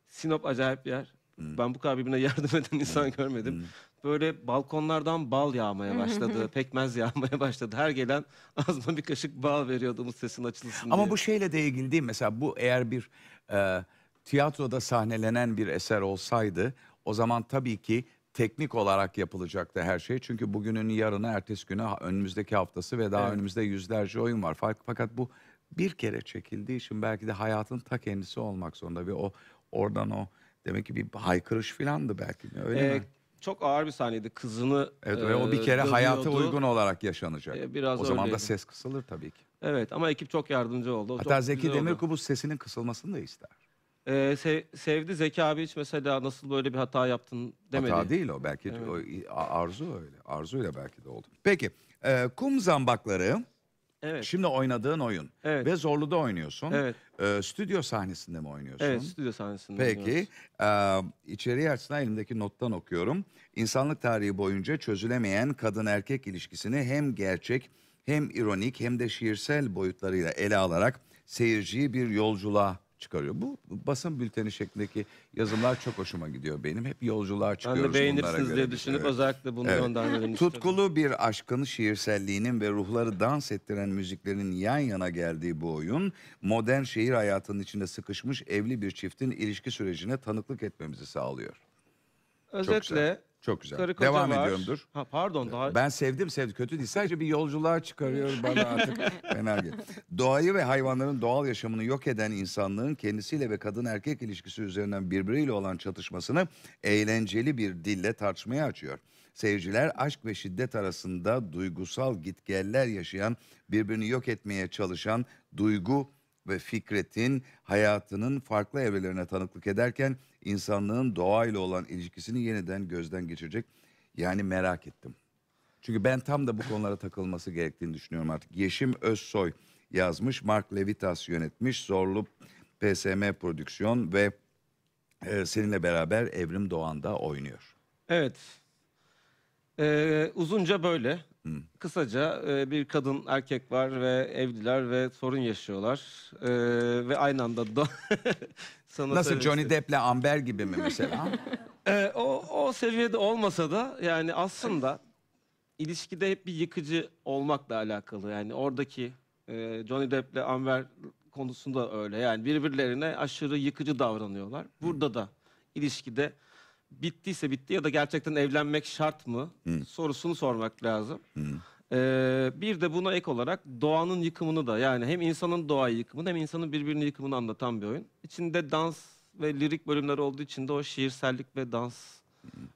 [SPEAKER 1] Sinop acayip bir yer. Hmm. Ben bu kadar birbirine yardım eden hmm. insan hmm. görmedim. Hmm. Böyle balkonlardan bal yağmaya başladı, pekmez yağmaya başladı. Her gelen ağzına bir kaşık bal veriyordu umut sesin açılsın Ama bu şeyle de ilgili değil mesela bu eğer bir
[SPEAKER 2] e, tiyatroda sahnelenen bir eser olsaydı o zaman tabii ki teknik olarak yapılacaktı her şey. Çünkü bugünün yarını, ertesi günü, önümüzdeki haftası ve daha evet. önümüzde yüzlerce oyun var. Fakat bu bir kere çekildiği için belki de hayatın ta kendisi olmak zorunda ve o oradan o Demek ki bir haykırış filandı belki de öyle Ee, mi?
[SPEAKER 1] çok ağır bir sahneydi. Kızını Evet e, ve o bir kere dövüyordu. hayata uygun olarak yaşanacak. E, biraz o zaman da ses
[SPEAKER 2] kısılır tabii
[SPEAKER 1] ki. Evet ama ekip çok yardımcı oldu. Hatta çok Zeki Demirkubuz
[SPEAKER 2] sesinin kısılmasını da
[SPEAKER 1] ister. Ee, se- sevdi Zeki abi hiç mesela nasıl böyle bir hata yaptın demedi. Hata değil
[SPEAKER 2] o belki de o- a- arzu öyle. belki de oldu. Peki e, kum zambakları Evet. Şimdi oynadığın oyun Evet. ve da oynuyorsun. Evet. Ee, stüdyo sahnesinde mi oynuyorsun? Evet
[SPEAKER 1] stüdyo sahnesinde. Peki,
[SPEAKER 2] oynuyoruz. eee açısından elimdeki nottan okuyorum. İnsanlık tarihi boyunca çözülemeyen kadın erkek ilişkisini hem gerçek hem ironik hem de şiirsel boyutlarıyla ele alarak seyirciyi bir yolculuğa çıkarıyor. Bu basın bülteni şeklindeki yazımlar çok hoşuma gidiyor benim. Hep yolculuğa Ben çıkıyoruz de beğenirsiniz diye düşünüp Evet. özellikle bunu Evet. ondan göndermek istedim. Tutkulu bir aşkın şiirselliğinin ve ruhları dans ettiren müziklerin yan yana geldiği bu oyun, modern şehir hayatının içinde sıkışmış evli bir çiftin ilişki sürecine tanıklık etmemizi sağlıyor.
[SPEAKER 1] Özetle çok güzel. Karı Devam var. dur. Ha, pardon daha Ben
[SPEAKER 2] sevdim sevdim. Kötü değil. Sadece bir yolculuğa çıkarıyor bana artık. Fena Doğayı ve hayvanların doğal yaşamını yok eden insanlığın kendisiyle ve kadın erkek ilişkisi üzerinden birbiriyle olan çatışmasını eğlenceli bir dille tartışmaya açıyor. Seyirciler aşk ve şiddet arasında duygusal gitgeller yaşayan, birbirini yok etmeye çalışan duygu ve Fikret'in hayatının farklı evrelerine tanıklık ederken insanlığın doğayla olan ilişkisini yeniden gözden geçirecek. Yani merak ettim. Çünkü ben tam da bu konulara takılması gerektiğini düşünüyorum artık. Yeşim Özsoy yazmış, Mark Levitas yönetmiş, Zorlu PSM Prodüksiyon ve e, seninle beraber Evrim Doğan da oynuyor.
[SPEAKER 1] Evet. Ee, uzunca böyle. Hı. Hmm. Kısaca e, bir kadın erkek var ve evliler ve sorun yaşıyorlar E, ve aynı anda da sanat Nasıl evresi- Johnny Depp'le Amber gibi mi mesela? E, o, o seviyede olmasa da yani aslında ilişkide hep bir yıkıcı olmakla alakalı. Yani oradaki e, Johnny Depp'le Amber konusunda öyle. Yani birbirlerine aşırı yıkıcı davranıyorlar. Burada da ilişkide bittiyse bitti ya da gerçekten evlenmek şart mı Hı. sorusunu sormak lazım. Hı. Ee, bir de buna ek olarak doğanın yıkımını da yani hem insanın doğayı yıkımını hem insanın birbirini yıkımını anlatan bir oyun. İçinde dans ve lirik bölümler olduğu için de o şiirsellik ve dans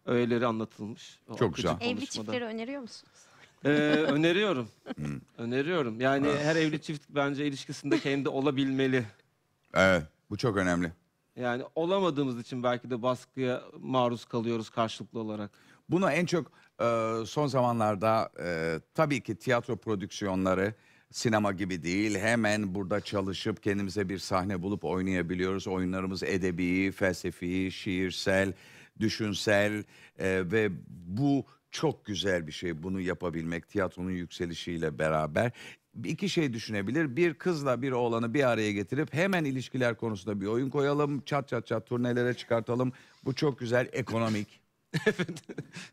[SPEAKER 1] öğeleri anlatılmış. O Çok güzel. Evli çiftleri
[SPEAKER 3] öneriyor musunuz? Ee, öneriyorum.
[SPEAKER 1] öneriyorum. Yani ah. her evli çift bence ilişkisinde kendi olabilmeli. Evet bu çok önemli. Yani olamadığımız için belki de baskıya maruz kalıyoruz karşılıklı olarak.
[SPEAKER 2] Buna en çok e, son zamanlarda e, tabii ki tiyatro prodüksiyonları sinema gibi değil. Hemen burada çalışıp kendimize bir sahne bulup oynayabiliyoruz. Oyunlarımız edebi, felsefi, şiirsel, düşünsel e, ve bu çok güzel bir şey bunu yapabilmek tiyatronun yükselişiyle beraber iki şey düşünebilir. Bir kızla bir oğlanı bir araya getirip hemen ilişkiler konusunda bir oyun koyalım. Çat çat çat turnelere çıkartalım. Bu çok güzel ekonomik.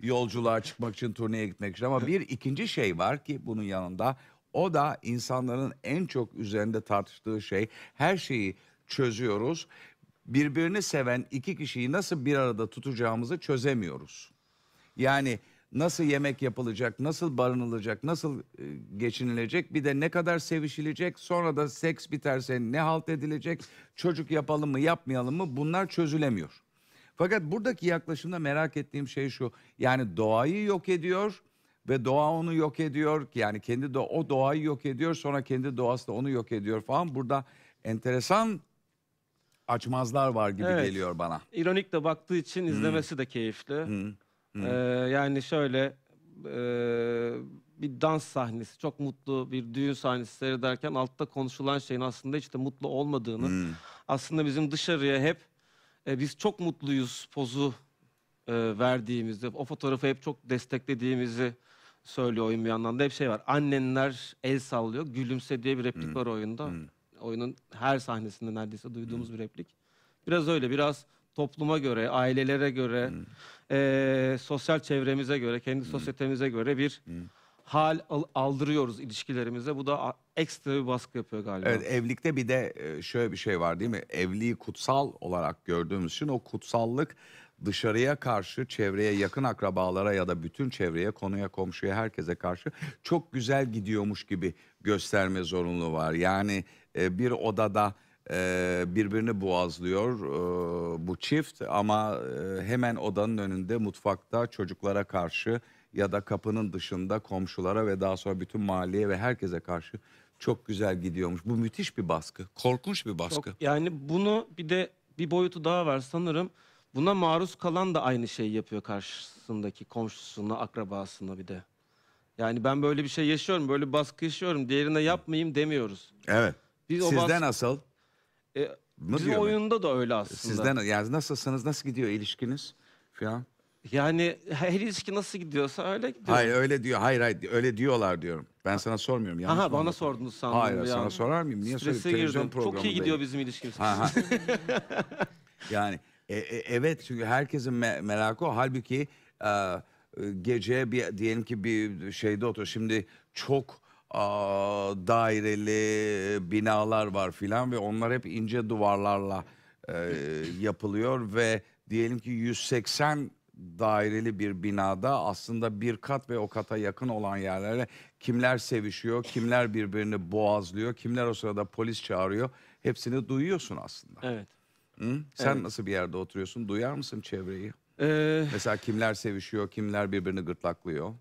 [SPEAKER 2] Yolculuğa çıkmak için turneye gitmek için ama bir ikinci şey var ki bunun yanında o da insanların en çok üzerinde tartıştığı şey her şeyi çözüyoruz. Birbirini seven iki kişiyi nasıl bir arada tutacağımızı çözemiyoruz. Yani nasıl yemek yapılacak, nasıl barınılacak, nasıl e, geçinilecek, bir de ne kadar sevişilecek, sonra da seks biterse ne halt edilecek, çocuk yapalım mı yapmayalım mı bunlar çözülemiyor. Fakat buradaki yaklaşımda merak ettiğim şey şu. Yani doğayı yok ediyor ve doğa onu yok ediyor. Yani kendi de o doğayı yok ediyor sonra kendi doğası da onu yok ediyor falan. Burada enteresan açmazlar var gibi Evet. geliyor bana.
[SPEAKER 1] İronik de baktığı için hmm. izlemesi de keyifli. Hı. Hmm. Ee, yani şöyle e, bir dans sahnesi, çok mutlu bir düğün sahnesi seyrederken altta konuşulan şeyin aslında hiç de mutlu olmadığını, aslında bizim dışarıya hep e, biz çok mutluyuz pozu e, verdiğimizde, o fotoğrafı hep çok desteklediğimizi söylüyor oyun bir yandan da hep şey var. Annenler el sallıyor, gülümse diye bir replik var oyunda. Oyunun her sahnesinde neredeyse duyduğumuz bir replik. Biraz öyle, biraz topluma göre, ailelere göre, hmm. e, sosyal çevremize göre, kendi hmm. sosyetemize göre bir hmm. hal aldırıyoruz ilişkilerimize. Bu da ekstra bir baskı yapıyor galiba. Evet,
[SPEAKER 2] evlilikte bir de e, şöyle bir şey var değil mi? Evliliği kutsal olarak gördüğümüz için o kutsallık dışarıya karşı çevreye yakın akrabalara ya da bütün çevreye konuya komşuya herkese karşı çok güzel gidiyormuş gibi gösterme zorunluluğu var. Yani e, bir odada e, birbirini boğazlıyor e, bu çift ama e, hemen odanın önünde mutfakta çocuklara karşı ya da kapının dışında komşulara ve daha sonra bütün mahalleye ve herkese karşı çok güzel gidiyormuş. Bu
[SPEAKER 1] müthiş bir baskı, korkunç bir baskı. Çok, yani bunu bir de bir boyutu daha var sanırım. Buna maruz kalan da aynı şeyi yapıyor karşısındaki komşusuna, akrabasına bir de. Yani ben böyle bir şey yaşıyorum, böyle bir baskı yaşıyorum, diğerine yapmayayım demiyoruz. Evet. Biz Sizden baskı... asıl? E, bizim diyor mu? oyunda da öyle e, aslında. Sizden
[SPEAKER 2] yani nasılsınız? Nasıl gidiyor ilişkiniz? Falan. Yani
[SPEAKER 1] her ilişki nasıl gidiyorsa öyle gidiyor. Hayır
[SPEAKER 2] öyle diyor. Hayır hayır öyle diyorlar diyorum. Ben sana sormuyorum. Yanlış Aha bana anladım? sordunuz sandım. Hayır bir sana sorar mıyım? Niye Strese soruyorsun? Televizyon programı Çok iyi gidiyor programındayım. bizim ilişkimiz. yani e, e, evet çünkü herkesin me- merakı o. Halbuki e, e gece bir diyelim ki bir şeyde otur. Şimdi çok daireli e, binalar var filan ve onlar hep ince duvarlarla e, yapılıyor ve diyelim ki 180 daireli bir binada aslında bir kat ve o kata yakın olan yerlere kimler sevişiyor, kimler birbirini boğazlıyor, kimler o sırada polis çağırıyor hepsini duyuyorsun aslında. Evet. Hı? Sen Evet. nasıl bir yerde oturuyorsun? Duyar mısın çevreyi? Ee, Mesela kimler sevişiyor, kimler birbirini gırtlaklıyor?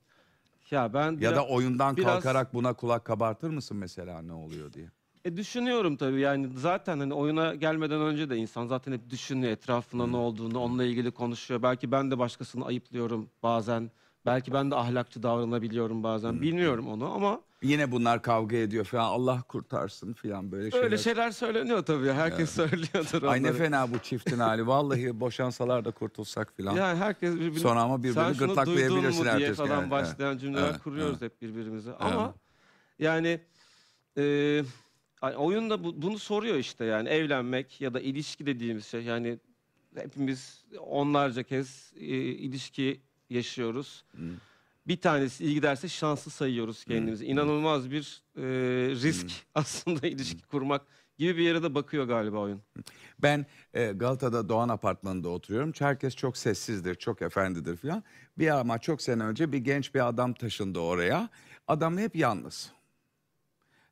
[SPEAKER 1] Ya ben Ya da oyundan biraz- kalkarak
[SPEAKER 2] buna kulak kabartır mısın mesela ne oluyor diye.
[SPEAKER 1] E düşünüyorum tabii yani zaten hani oyuna gelmeden önce de insan zaten hep düşünüyor etrafında hmm. ne olduğunu, onunla ilgili konuşuyor. Belki ben de başkasını ayıplıyorum bazen. Belki ben de ahlakçı davranabiliyorum bazen. Hmm. Bilmiyorum onu ama Yine bunlar kavga ediyor falan Allah kurtarsın falan böyle şeyler. Öyle şeyler söyleniyor tabii. Herkes söylüyordur onları. Ay ne
[SPEAKER 2] fena bu çiftin hali. Vallahi boşansalar da kurtulsak falan. Yani herkes birbirini... Sonra ama birbirini sen şunu duydun mu diye ertesi gün. falan Evet,
[SPEAKER 1] cümleler Evet, kuruyoruz hep birbirimize. Ama yani e, ay- oyun da bu- bunu soruyor işte yani evlenmek ya da ilişki dediğimiz şey. Yani hepimiz onlarca kez e, ilişki yaşıyoruz. Bir tanesi iyi giderse şanslı sayıyoruz kendimizi. İnanılmaz bir e, risk aslında ilişki kurmak gibi bir yere de bakıyor galiba oyun.
[SPEAKER 2] Ben e, Galata'da Doğan Apartmanı'nda oturuyorum. Herkes çok sessizdir, çok efendidir falan. Bir ama çok sene önce bir genç bir adam taşındı oraya. Adam hep yalnız.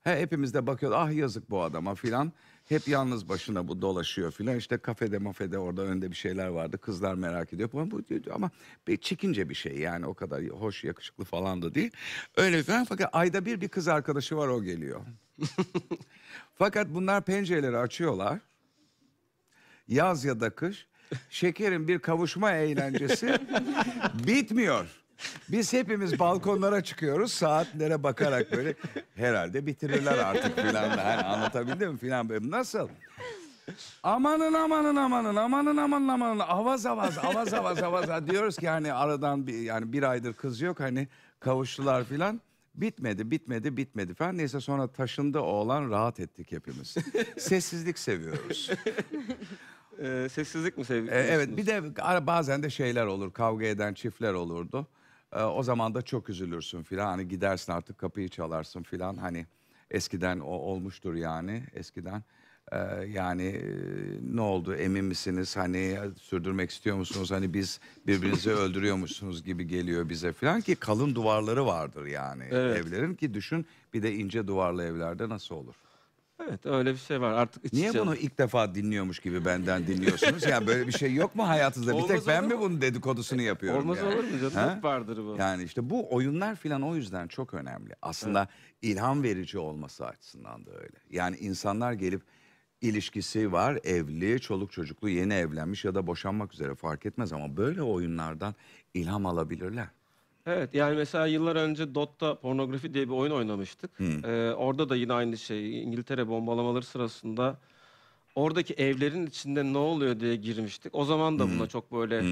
[SPEAKER 2] He, hepimiz de bakıyoruz ah yazık bu adama filan. Hep yalnız başına bu dolaşıyor filan. işte kafede mafede orada önde bir şeyler vardı. Kızlar merak ediyor. Ama bu ama bir çekince bir şey yani o kadar hoş yakışıklı falan da değil. Öyle filan fakat ayda bir bir kız arkadaşı var o geliyor. fakat bunlar pencereleri açıyorlar. Yaz ya da kış. Şekerin bir kavuşma eğlencesi bitmiyor. Biz hepimiz balkonlara çıkıyoruz saatlere bakarak böyle herhalde bitirirler artık filan da hani anlatabildim mi filan böyle nasıl? Amanın amanın amanın amanın amanın amanın avaz avaz avaz avaz avaz avaz. diyoruz ki hani aradan bir, yani bir aydır kız yok hani kavuştular filan. Bitmedi, bitmedi, bitmedi falan. Neyse sonra taşındı oğlan rahat ettik hepimiz. Sessizlik seviyoruz.
[SPEAKER 1] sessizlik mi Ee, seviyorsunuz? E, evet bir de
[SPEAKER 2] bazen de şeyler olur. Kavga eden çiftler olurdu. E, o zaman da çok üzülürsün filan. Hani gidersin artık kapıyı çalarsın filan. Hani eskiden o olmuştur yani eskiden. E, yani ne oldu emin misiniz hani sürdürmek istiyor musunuz hani biz birbirinizi öldürüyormuşsunuz gibi geliyor bize filan ki kalın duvarları vardır yani Evet. evlerin ki düşün bir de ince duvarlı evlerde nasıl olur.
[SPEAKER 1] Evet öyle bir şey var artık iç Niye içe- bunu
[SPEAKER 2] ilk defa dinliyormuş gibi benden dinliyorsunuz? Yani böyle bir şey yok mu hayatınızda? Bir tek ben mi bunun dedikodusunu yapıyorum? Olmaz yani? olur mu canım? Ha? Hep vardır bu. Yani işte bu oyunlar filan o yüzden çok önemli. Aslında ilham verici olması açısından da öyle. Yani insanlar gelip ilişkisi var, evli, çoluk çocuklu, yeni evlenmiş ya da boşanmak üzere fark etmez ama böyle oyunlardan ilham
[SPEAKER 1] alabilirler. Evet yani mesela yıllar önce Dot'ta pornografi diye bir oyun oynamıştık. Ee, orada da yine aynı şey İngiltere bombalamaları sırasında oradaki evlerin içinde ne oluyor diye girmiştik. O zaman da buna çok böyle e,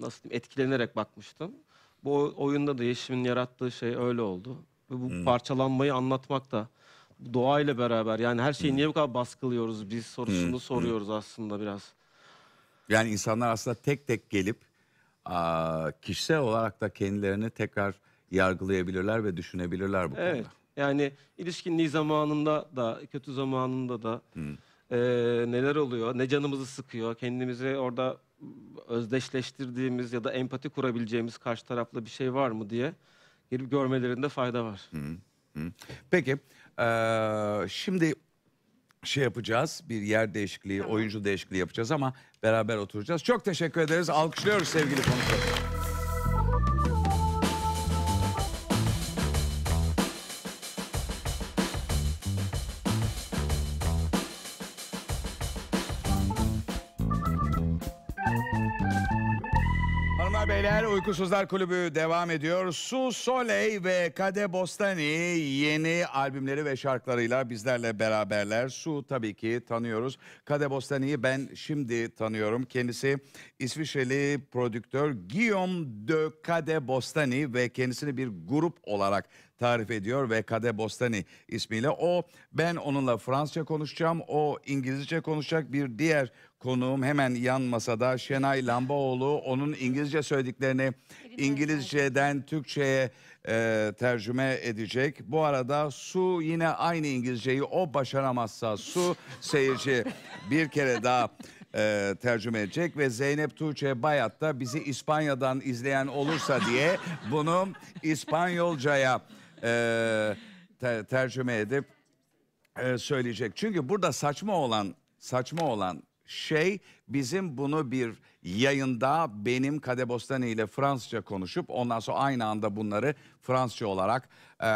[SPEAKER 1] nasıl diyeyim etkilenerek bakmıştım. Bu oyunda da Yeşim'in yarattığı şey öyle oldu. Ve bu hmm. parçalanmayı anlatmak da doğayla beraber yani her şeyi hmm. niye bu kadar baskılıyoruz biz sorusunu hmm. soruyoruz aslında biraz.
[SPEAKER 2] Yani insanlar aslında tek tek gelip kişisel olarak da kendilerini tekrar yargılayabilirler ve düşünebilirler bu
[SPEAKER 1] evet. konuda. Yani ilişkinin iyi zamanında da kötü zamanında da hmm. e, neler oluyor, ne canımızı sıkıyor, kendimizi orada özdeşleştirdiğimiz ya da empati kurabileceğimiz karşı tarafla bir şey var mı diye girip görmelerinde fayda var. Hı hı. Peki, ee, şimdi şey yapacağız. Bir yer
[SPEAKER 2] değişikliği, oyuncu değişikliği yapacağız ama beraber oturacağız. Çok teşekkür ederiz. Alkışlıyoruz sevgili konuklarım. Uykusuzlar Kulübü devam ediyor. Su Soley ve Kade Bostani yeni albümleri ve şarkılarıyla bizlerle beraberler. Su tabii ki tanıyoruz. Kade Bostani'yi ben şimdi tanıyorum. Kendisi İsviçreli prodüktör Guillaume de Kade Bostani ve kendisini bir grup olarak tarif ediyor ve Kade Bostani ismiyle. O ben onunla Fransızca konuşacağım, o İngilizce konuşacak bir diğer konuğum hemen yan masada Şenay Lambaoğlu. Onun İngilizce söylediklerini İngilizceden Türkçe'ye e, tercüme edecek. Bu arada Su yine aynı İngilizceyi o başaramazsa Su seyirci bir kere daha e, tercüme edecek ve Zeynep Tuğçe Bayat da bizi İspanya'dan izleyen olursa diye bunu İspanyolcaya e, ter, tercüme edip e, söyleyecek. Çünkü burada saçma olan saçma olan şey bizim bunu bir yayında benim Kadebostani ile Fransızca konuşup ondan sonra aynı anda bunları Fransızca olarak e,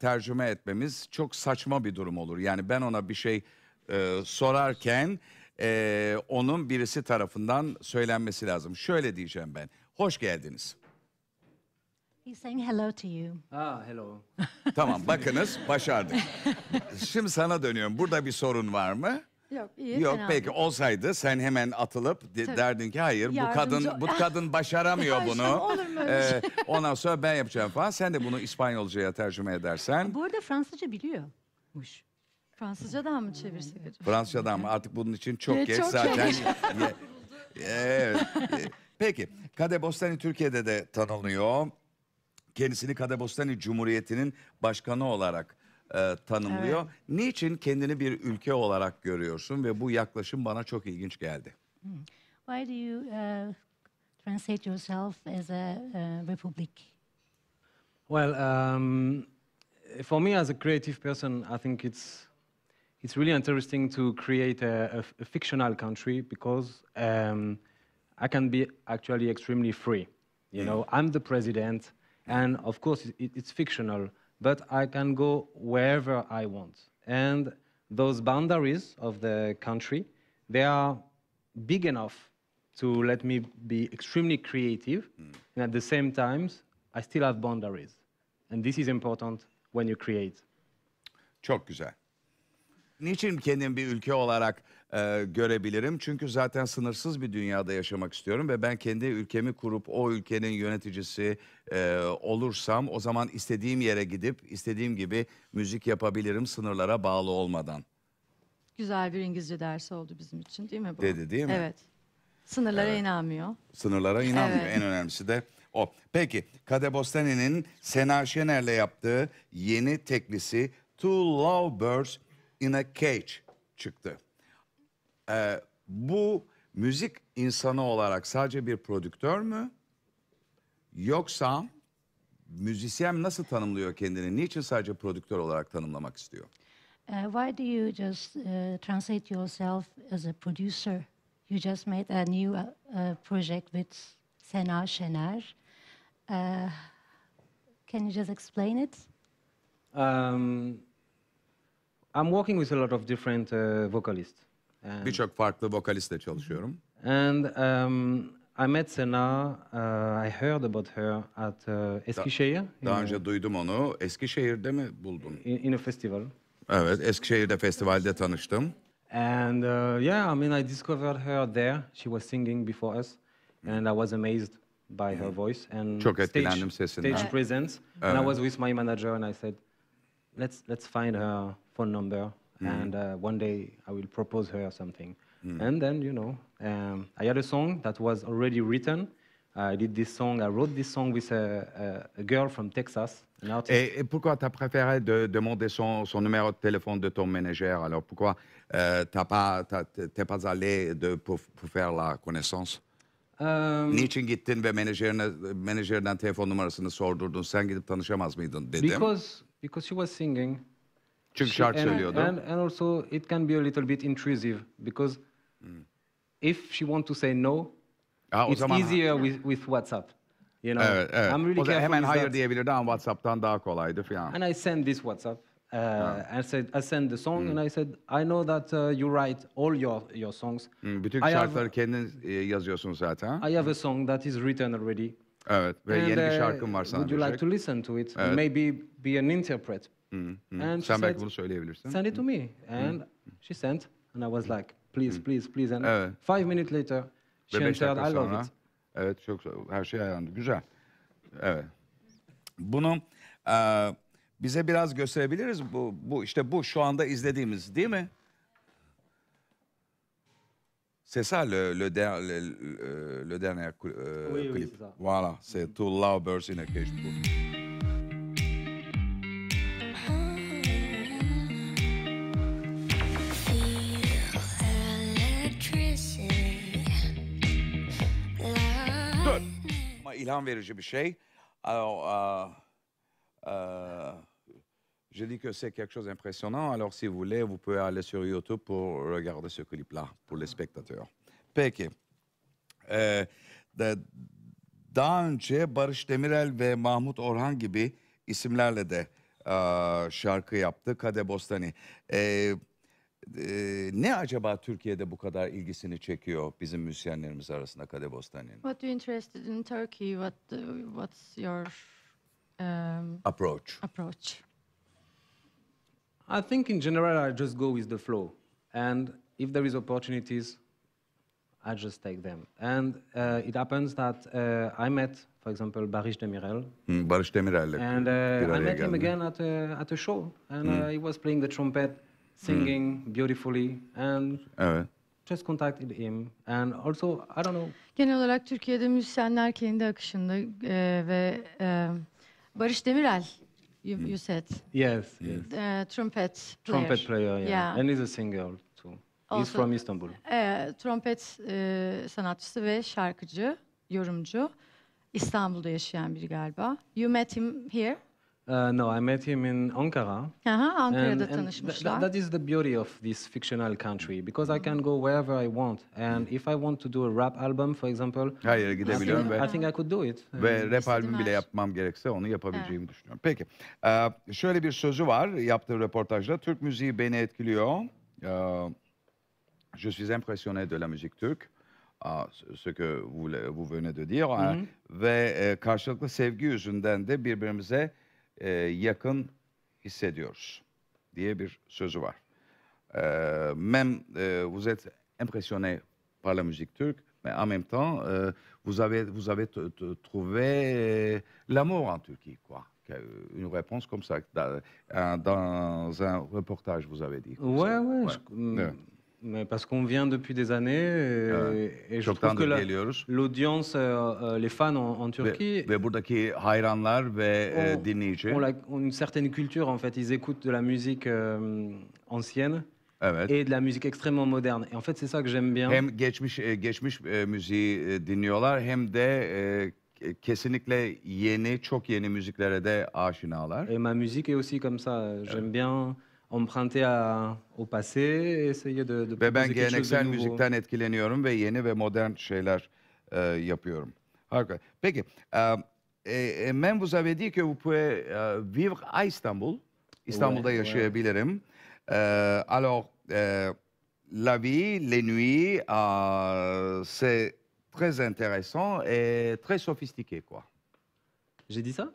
[SPEAKER 2] tercüme etmemiz çok saçma bir durum olur. Yani ben ona bir şey e, sorarken e, onun birisi tarafından söylenmesi lazım. Şöyle diyeceğim ben. Hoş geldiniz.
[SPEAKER 5] He's saying hello to you. Ah, hello.
[SPEAKER 2] Tamam bakınız başardık. Şimdi sana dönüyorum. Burada bir sorun var mı? Yok iyi. Yok peki değil. olsaydı sen hemen atılıp de- Tabii. derdin ki hayır bu kadın bu kadın başaramıyor Ay, bunu. olur mu Ee, şey? ondan sonra ben yapacağım falan. Sen de bunu İspanyolcaya tercüme edersen
[SPEAKER 4] Bu arada Fransızca biliyormuş. Fransızcadan mı çevirsek acaba?
[SPEAKER 2] Fransızcadan mı artık bunun için çok Evet, geç çok zaten. geç. Evet. Ee, peki Kade Bostani Türkiye'de de tanınıyor kendisini Kadabostani Cumhuriyeti'nin başkanı olarak e, tanımlıyor. Evet. Niçin kendini bir ülke olarak görüyorsun ve bu yaklaşım bana çok ilginç geldi.
[SPEAKER 6] Hmm.
[SPEAKER 5] Why do you uh, translate yourself as a uh, republic?
[SPEAKER 7] Well, um, for me as a creative person, I think it's it's really interesting to create a, a, a fictional country because um, I can be actually extremely free. You hmm. know, I'm the president. And of course, it, it's fictional, but I can go wherever I want. And those boundaries of the country, they are big enough to let me be extremely creative. Mm. And at the same time, I still have boundaries. And this is important when you create. Çok güzel. Niçin kendin bir ülke olarak
[SPEAKER 2] e, görebilirim. Çünkü zaten sınırsız bir dünyada yaşamak istiyorum ve ben kendi ülkemi kurup o ülkenin yöneticisi e, olursam o zaman istediğim yere gidip istediğim gibi müzik yapabilirim sınırlara bağlı olmadan.
[SPEAKER 4] Güzel bir İngilizce dersi oldu bizim için değil mi bu? Dedi değil mi? Evet. Sınırlara Evet. inanmıyor.
[SPEAKER 2] Sınırlara inanmıyor. Evet. En önemlisi de o. Peki Kade Bostani'nin Sena Şener'le yaptığı yeni teklisi Two Love Birds in a Cage çıktı e, bu müzik insanı olarak sadece bir prodüktör mü? Yoksa müzisyen nasıl tanımlıyor kendini? Niçin sadece prodüktör olarak tanımlamak istiyor?
[SPEAKER 5] Uh, why do you just uh, translate yourself as a producer? You just made a new uh, uh project with Sena Şener. Uh, can you just explain it?
[SPEAKER 7] Um, I'm working with a lot of different uh, vocalists. And,
[SPEAKER 2] Birçok farklı vokalistle çalışıyorum.
[SPEAKER 7] and um, I met Sena. Uh, I heard about her at uh, Eskişehir Daha in, önce
[SPEAKER 2] duydum onu. Eskişehir'de
[SPEAKER 7] mi buldun? in, in a festival.
[SPEAKER 2] Evet, Eskişehir'de festivalde tanıştım.
[SPEAKER 7] And uh, yeah, I mean, I discovered her there. She was singing before us, and I was amazed by her hmm. voice and Çok etkilendim stage, sesinden. stage presence. And I was with my manager, and I said, "Let's let's find her phone number Mm. And uh, one day I will propose her something. Mm. And then, you know, um, I had a song that was already written. I did this song, I wrote this song with a, a, a girl from Texas, an artist. Et,
[SPEAKER 2] et pourquoi t'as préféré de, demander son, son, numéro de téléphone de ton manager Alors pourquoi euh, pas t'as t'es pas, allé de, pour, pour, faire la connaissance um, euh, Niçin gittin ve menajerine, menajerden telefon numarasını sordurdun? Sen gidip tanışamaz mıydın dedim. Because,
[SPEAKER 7] because she was singing. Çünkü she, and, söylüyordu. And, and also it can be a little bit intrusive because hmm. if she want to say no, ya, ah, it's zaman, easier with, with WhatsApp. You know, evet, eh, evet. Eh. I'm really o zaman hemen hayır that. diyebilirdi
[SPEAKER 2] ama WhatsApp'tan
[SPEAKER 7] daha kolaydı falan. And I send this WhatsApp. Uh, yeah. and said, I sent the song hmm. and I said, I know that uh, you write all your, your songs. Hmm, bütün I şarkıları have, kendin yazıyorsun zaten. I have a song that is written already. Evet ve and, yeni uh, bir şarkım var sana. Would you like to listen to it? Evet. Maybe be an interpret. Hmm, hmm. And Sen belki said, bunu söyleyebilirsin. Send it to hmm. me. And she sent. And I was like, please, please, please. And Evet. five minutes later, she Ve beş I love it.
[SPEAKER 2] evet çok her şey ayarlandı. Güzel. Evet. Bunu e, bize biraz gösterebiliriz. Bu, bu işte bu şu anda izlediğimiz değil mi? C'est le, le, der- le, le- le dernier euh, Oui, oui, clip. c'est ça. Voilà, c'est tout Lovebirds in a Cage. bu. ilham verici bir şey. Alors, euh, euh, je dis que c'est quelque chose d'impressionnant. Alors, si vous voulez, vous pouvez aller sur YouTube pour regarder ce clip-là pour les spectateurs. Peki. Ee, euh, de, daha önce Barış Demirel ve Mahmut Orhan gibi isimlerle de e, şarkı yaptı Kade Bostani. Ee, Ee, ne acaba Türkiye'de bu kadar ilgisini çekiyor bizim müzisyenlerimiz arasında What
[SPEAKER 4] do you interested in Turkey? What what's your um, approach? Approach.
[SPEAKER 7] I think in general I just go with the flow, and if there is opportunities, I just take them. And uh, it happens that uh, I met, for example, Barış Demirel.
[SPEAKER 2] Hmm, Barış Demirel, And uh, I met geldi. him again
[SPEAKER 7] at a, at a show, and hmm. uh, he was playing the trumpet. singing hmm. beautifully and evet. just contacted him and also I don't know.
[SPEAKER 4] Genel olarak Türkiye'de müzisyenler kendi akışında e, ve e, Barış Demirel you, hmm. you said.
[SPEAKER 7] Yes, yes.
[SPEAKER 4] Uh, trumpet player. Trumpet player, yeah. yeah.
[SPEAKER 7] And he's a singer too. Also, he's from Istanbul.
[SPEAKER 4] E, trompet e, sanatçısı ve şarkıcı, yorumcu. İstanbul'da yaşayan biri galiba. You met him here?
[SPEAKER 7] Uh, no, I met him in Ankara.
[SPEAKER 4] Aha, Ankara'da and, tanışmışlar. And that,
[SPEAKER 7] is the beauty of this fictional country because I can go wherever I want. And if I want to do a rap album, for example, Her gidebiliyorum ve I think I could do it. ve rap albüm bile yapmam
[SPEAKER 2] gerekse onu yapabileceğimi düşünüyorum. Peki, ee, şöyle bir sözü var yaptığı röportajda. Türk müziği beni etkiliyor. Ee, Je suis impressionné de la musique turque. Aa, ce que vous, vous venez de dire. Ve e, karşılıklı sevgi yüzünden de birbirimize e, yakın hissediyoruz diye e, même e, vous êtes impressionné par la musique turque, mais en même temps, e, vous avez, vous avez trouvé l'amour en Turquie, quoi. Une réponse comme ça. Dans, un reportage, vous avez dit.
[SPEAKER 7] Ouais, mm, mais parce qu'on vient depuis des années et, ah, je trouve que l'audience, euh, euh, les fans en, Turquie...
[SPEAKER 2] hayranlar ve
[SPEAKER 7] e, Ont, une certaine culture en fait, ils écoutent de la musique euh, ancienne. Et de la musique extrêmement moderne. Et en fait, c'est ça que j'aime bien. Hem
[SPEAKER 2] geçmiş e, geçmiş e, müziği dinliyorlar hem de kesinlikle yeni, çok yeni müziklere de
[SPEAKER 7] Et ma musique est aussi comme ça. J'aime bien emprunter à, au passé et essayer de, de Ve ben quelque chose de geleneksel müzikten
[SPEAKER 2] etkileniyorum ve yeni ve modern şeyler e, yapıyorum. Harika. Peki, euh, et, e, même vous avez dit que vous pouvez euh, vivre à Istanbul. İstanbul'da Ouais, ouais. yaşayabilirim. E, euh, alors, euh, la vie, les nuits, euh, c'est très intéressant et très sophistiqué, quoi. J'ai dit ça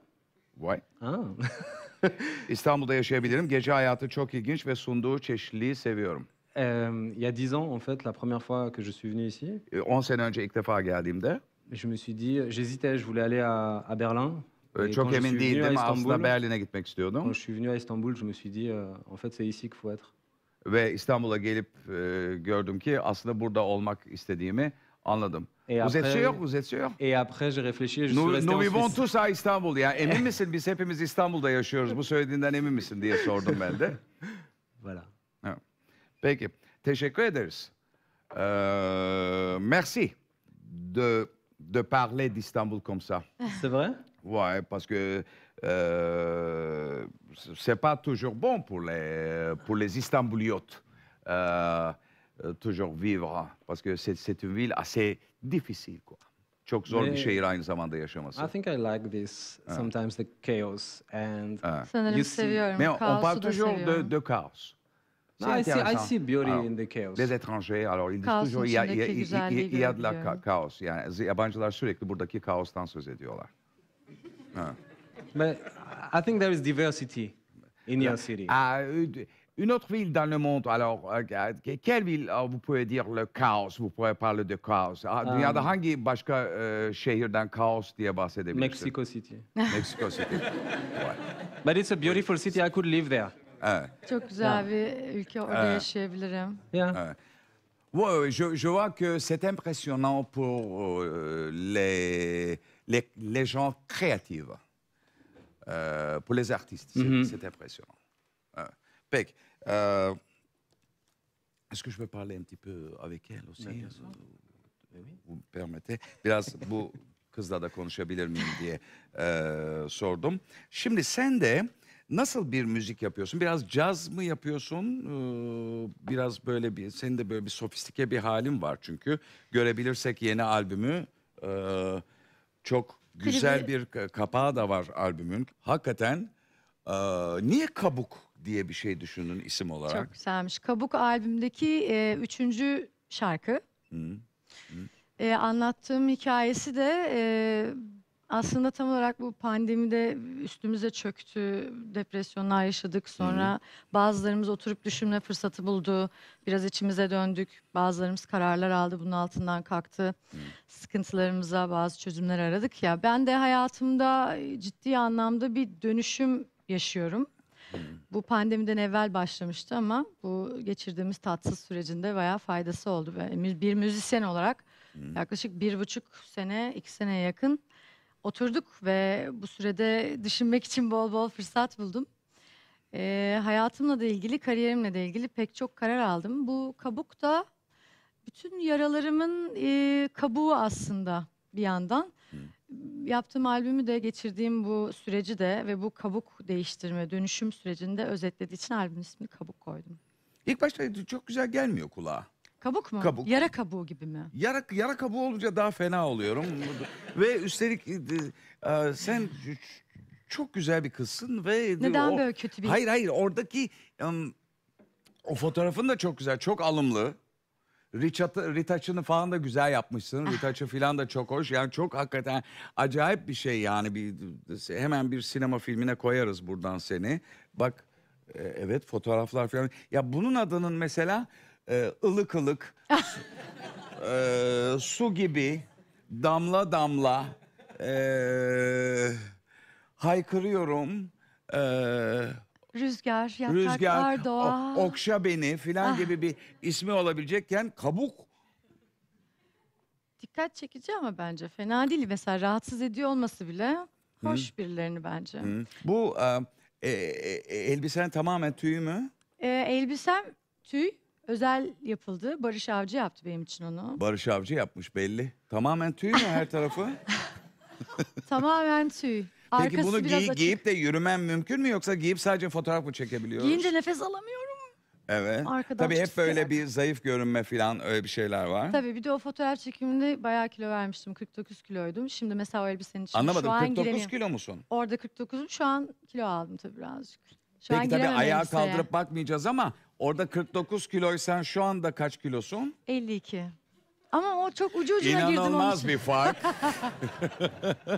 [SPEAKER 2] Ouais. Ah. İstanbul'da yaşayabilirim. Gece hayatı çok ilginç ve sunduğu çeşitliliği seviyorum. Euh, il y a 10 ans, en fait, la
[SPEAKER 7] première fois que je suis venu ici, E, 10 sene önce ilk defa geldiğimde je me suis dit, j'hésitais, je voulais aller à, à Berlin. e, Et quand çok je, suis emin venu à değildim. Aslında Istanbul, Berlin'e gitmek quand istiyordum. je suis venu à Istanbul, je me suis dit, euh, en fait, c'est ici qu'il faut être.
[SPEAKER 2] Ve İstanbul'a gelip e, gördüm ki aslında burada olmak istediğimi Anladım. vous après, êtes sûr? sûr? Et après, j'ai réfléchi. Je nous, suis resté nous vivons tous à Istanbul. merci de de parler d'Istanbul comme ça. C'est vrai? Ouais, parce que euh, c'est pas toujours bon pour les pour les Istanbuliotes. Euh, euh, toujours vivre hein, parce que c'est une ville assez difficile quoi. Çok zor bir şehir aynı zamanda
[SPEAKER 7] yaşaması. I think I like this ha. Hein. sometimes the chaos and ha. Hein. you see, Mais on parle toujours de, de chaos. No, ah, I, see, I see beauty alors, in the chaos. Les étrangers alors
[SPEAKER 2] ils disent toujours il y a, il y a, il y a de la ka kaos yani yabancılar sürekli buradaki kaostan söz ediyorlar. ha. But
[SPEAKER 7] I think there is diversity in
[SPEAKER 2] your city. Ah, euh, une autre ville dans le monde, alors, quelle ville, ah, vous pouvez dire le chaos, vous pouvez parler de chaos. Ah, il y başka un şehirden kaos diye
[SPEAKER 7] bahsedebilirsin? Mexico City. Mexico City. right. But it's a beautiful city, I could live there. Evet.
[SPEAKER 4] Ah. Çok güzel bir ülke, orada yaşayabilirim.
[SPEAKER 7] Yeah.
[SPEAKER 2] je, je, vois que c'est impressionnant pour euh, les, les, les, gens créatifs, euh, pour les artistes. C'est mm-hmm. impressionnant. Ouais. Pec. Euh, Est-ce que je peux parler un petit peu avec elle aussi? Ne diyorsun? Emin? Vous me permettez? Biraz bu kızla da konuşabilir miyim diye eee, euh, sordum. Şimdi sen de nasıl bir müzik yapıyorsun? Biraz caz mı yapıyorsun? Eee, biraz böyle bir, senin de böyle bir sofistike bir halin var çünkü. Görebilirsek yeni albümü eee, çok güzel Klibi- bir ka- kapağı da var albümün. Hakikaten eee, niye kabuk diye bir şey düşündün isim olarak. Çok
[SPEAKER 4] güzelmiş. Kabuk albümdeki e, üçüncü şarkı.
[SPEAKER 2] Hı. Hı.
[SPEAKER 4] E, anlattığım hikayesi de e, aslında tam olarak bu pandemide üstümüze çöktü. Depresyonlar yaşadık. Sonra Hı. bazılarımız oturup düşünme fırsatı buldu. Biraz içimize döndük. Bazılarımız kararlar aldı. Bunun altından kalktı. Hı. Sıkıntılarımıza bazı çözümler aradık ya. Ben de hayatımda e, ciddi anlamda bir dönüşüm yaşıyorum. Hmm. Bu pandemiden evvel başlamıştı ama bu geçirdiğimiz tatsız sürecinde bayağı faydası oldu. Bir müzisyen olarak hmm. yaklaşık bir buçuk sene, iki sene yakın oturduk ve bu sürede düşünmek için bol bol fırsat buldum. Ee, hayatımla da ilgili, kariyerimle de ilgili pek çok karar aldım. Bu kabuk da bütün yaralarımın e, kabuğu aslında bir yandan. Hmm yaptığım albümü de geçirdiğim bu süreci de ve bu kabuk değiştirme, dönüşüm sürecini de özetlediği için albüm ismini kabuk
[SPEAKER 2] koydum. İlk başta e, çok güzel gelmiyor kulağa. Kabuk mu? Kabuk.
[SPEAKER 4] Yara kabuğu gibi mi?
[SPEAKER 2] Yara, yara kabuğu olunca daha fena oluyorum. ve üstelik e, e, sen çok güzel bir kızsın ve... Neden o, böyle kötü bir... Hayır hayır oradaki... Um, o fotoğrafın da çok güzel, çok alımlı. Ritaç'ını falan da güzel yapmışsın. Ah. Ritaç'ı falan da çok hoş. Yani çok hakikaten acayip bir şey yani. Bir, hemen bir sinema filmine koyarız buradan seni. Bak e, evet fotoğraflar falan. Ya bunun adının mesela e, ılık ılık, su, ah. e, su gibi, damla damla, e, haykırıyorum, e,
[SPEAKER 4] Rüzgar, yapraklar, Rüzgar, doğa.
[SPEAKER 2] okşa beni filan Ah. gibi bir ismi olabilecekken kabuk.
[SPEAKER 4] Dikkat çekici ama bence fena değil. Mesela rahatsız ediyor olması bile hoş birilerini bence. Hı.
[SPEAKER 2] Bu e, e, e elbisen tamamen tüy mü?
[SPEAKER 4] Ee, elbisem tüy özel yapıldı. Barış Avcı yaptı benim için onu.
[SPEAKER 2] Barış Avcı yapmış belli. Tamamen tüy mü her tarafı?
[SPEAKER 4] Tamamen tüy. Peki bunu giy- açık. giyip
[SPEAKER 2] de yürümen mümkün mü yoksa giyip sadece fotoğraf mı çekebiliyoruz? Giyince
[SPEAKER 4] nefes alamıyorum.
[SPEAKER 2] Evet. Arkadan Tabii hep böyle bir zayıf görünme falan öyle bir şeyler var. Tabii
[SPEAKER 4] bir de o fotoğraf çekiminde bayağı kilo vermiştim. 49 kiloydum. Şimdi mesela o elbisenin içine şu Anlamadım. an 49 giremiyorum. kilo musun? Orada 49'um şu an kilo aldım tabii birazcık.
[SPEAKER 2] Şu an Peki tabii ayağa kaldırıp bakmayacağız ama orada 49 kiloysan şu anda kaç kilosun?
[SPEAKER 4] 52. Ama o çok ucu ucuna girdim İnanılmaz bir fark.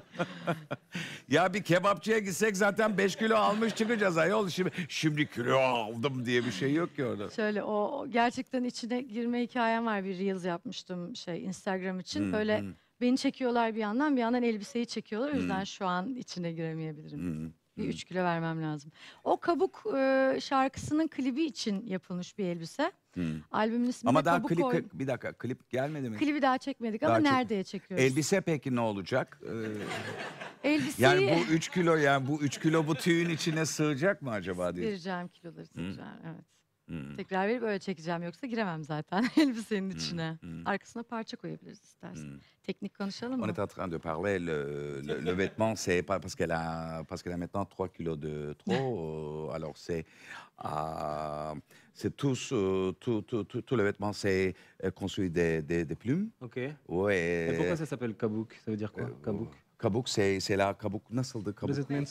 [SPEAKER 2] ya bir kebapçıya gitsek zaten 5 kilo almış çıkacağız ayol. Şimdi, şimdi kilo aldım diye bir şey yok ki orada.
[SPEAKER 4] Şöyle o gerçekten içine girme hikayem var. Bir Reels yapmıştım şey Instagram için. Hmm, Böyle hmm. beni çekiyorlar bir yandan bir yandan elbiseyi çekiyorlar. O hmm. yüzden şu an içine giremeyebilirim. Hmm. Bir üç kilo vermem lazım. O kabuk e, şarkısının klibi için yapılmış bir elbise. Hmm. Albümün isminde Ama daha kabuk klip
[SPEAKER 2] bir dakika klip gelmedi mi? Klibi
[SPEAKER 4] daha çekmedik Daha ama çek- nerede çekiyoruz?
[SPEAKER 2] Elbise peki ne olacak?
[SPEAKER 4] Ee, Elbiseyi yani bu
[SPEAKER 2] üç kilo yani bu üç kilo bu tüyün içine sığacak mı acaba diye. vereceğim kiloları tekrar. Evet. Hımm.
[SPEAKER 4] Tekrar verip öyle çekeceğim. Yoksa giremem zaten elbisenin hmm, içine. mmh. Arkasına parça koyabiliriz istersen. Mmh. Teknik konuşalım mı? On est
[SPEAKER 2] en train de parler, le, le- le vêtement, c'est pas parce qu'elle a, parce qu'elle a maintenant 3 kilos de trop, euh, alors c'est euh, c'est tous, euh, tout, tout, tout, tout le vêtement, c'est euh, des, des, des plumes. Ok. Ouais. Et pourquoi ça
[SPEAKER 7] s'appelle Kabouk Ça veut dire quoi euh, Kabouk
[SPEAKER 2] Kabouk, c'est c'est la kabuk nasıl de What does it mean?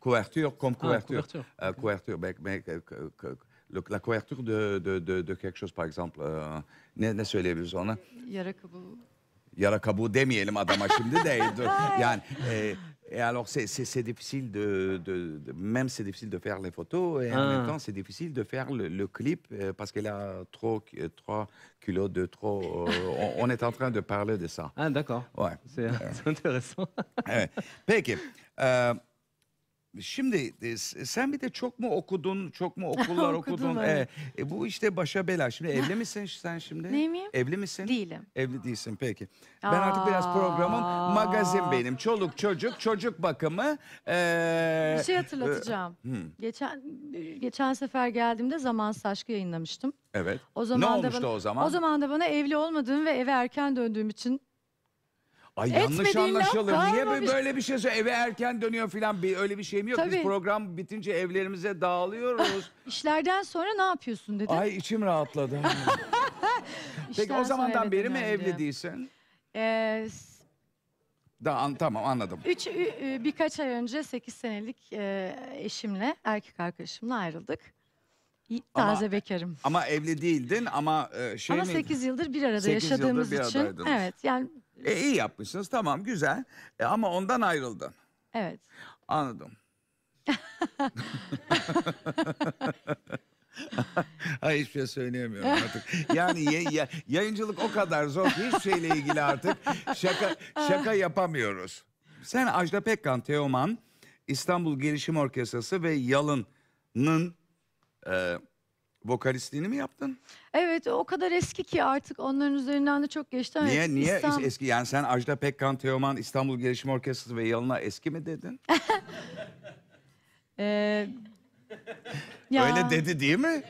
[SPEAKER 2] Couverture comme Ah, couverture. couverture. Euh, couverture, ben, ben, que- que- la couverture de, de, de, de, quelque chose, par exemple. Euh, ne, e e ne söyleyebiliriz ona?
[SPEAKER 4] Yara kabuğu.
[SPEAKER 2] Yara kabuğu demeyelim adama şimdi de. yani e, et alors, c'est difficile de, de, Même, c'est difficile de faire les photos. Et en même ah. temps, c'est difficile de faire le, le clip euh, parce qu'elle a trop, trois kilos de trop. Euh, on, est en train de parler de ça. Ah, d'accord. Ouais.
[SPEAKER 7] C'est intéressant.
[SPEAKER 2] ouais. Şimdi e, e, sen bir de çok mu okudun, çok mu okullar okudun? E, e, bu işte başa bela. Şimdi evli misin sen şimdi? Ney miyim? Evli misin? Değilim. Evli değilsin peki. Ben artık biraz programım magazin benim. Çoluk çocuk, çocuk bakımı. e, Bir şey hatırlatacağım. e, hmm,
[SPEAKER 4] Geçen geçen sefer geldiğimde zaman aşkı yayınlamıştım.
[SPEAKER 2] evet. O zaman da olmuştu bana, o zaman? O zaman
[SPEAKER 4] da bana evli olmadığım ve eve erken döndüğüm için
[SPEAKER 2] Ay yanlış Etmediğim anlaşalım. Niye böyle, bir şey söyle? Eve erken dönüyor filan. Bir, öyle bir şeyim yok. Biz program bitince evlerimize dağılıyoruz. Ah,
[SPEAKER 4] işlerden sonra ne yapıyorsun dedi. Ay
[SPEAKER 2] içim rahatladı.
[SPEAKER 4] Peki o zamandan beri mi dönerdim. evli değilsin? Ee,
[SPEAKER 2] daha an, tamam anladım.
[SPEAKER 4] üç, ü- ü- birkaç ay önce 8 senelik e, eşimle, erkek arkadaşımla ayrıldık. Y- Ama- Taze bekarım.
[SPEAKER 2] Ama evli değildin ama e, şey Ama miydi? 8
[SPEAKER 4] yıldır bir arada Sekiz yıldır yaşadığımız bir için. aradaydınız. Evet yani
[SPEAKER 2] e, iyi yapmışsınız tamam güzel e, ama ondan ayrıldın. Evet. Anladım. Hayır hiçbir şey söyleyemiyorum artık. Yani ya, ya, yayıncılık o kadar zor ki hiçbir şeyle ilgili artık şaka şaka yapamıyoruz. Sen Ajda Pekkan, Teoman, İstanbul Gelişim Orkestrası ve Yalın'ın e, Vokalistliğini mi yaptın?
[SPEAKER 4] Evet o kadar eski ki artık onların üzerinden de çok geçti. Niye Evet, niye İstanbul- eski
[SPEAKER 2] yani sen Ajda Pekkan, Teoman, İstanbul Gelişim Orkestrası ve Yalın'a eski mi dedin?
[SPEAKER 4] Ee,
[SPEAKER 2] ya, dedi değil mi?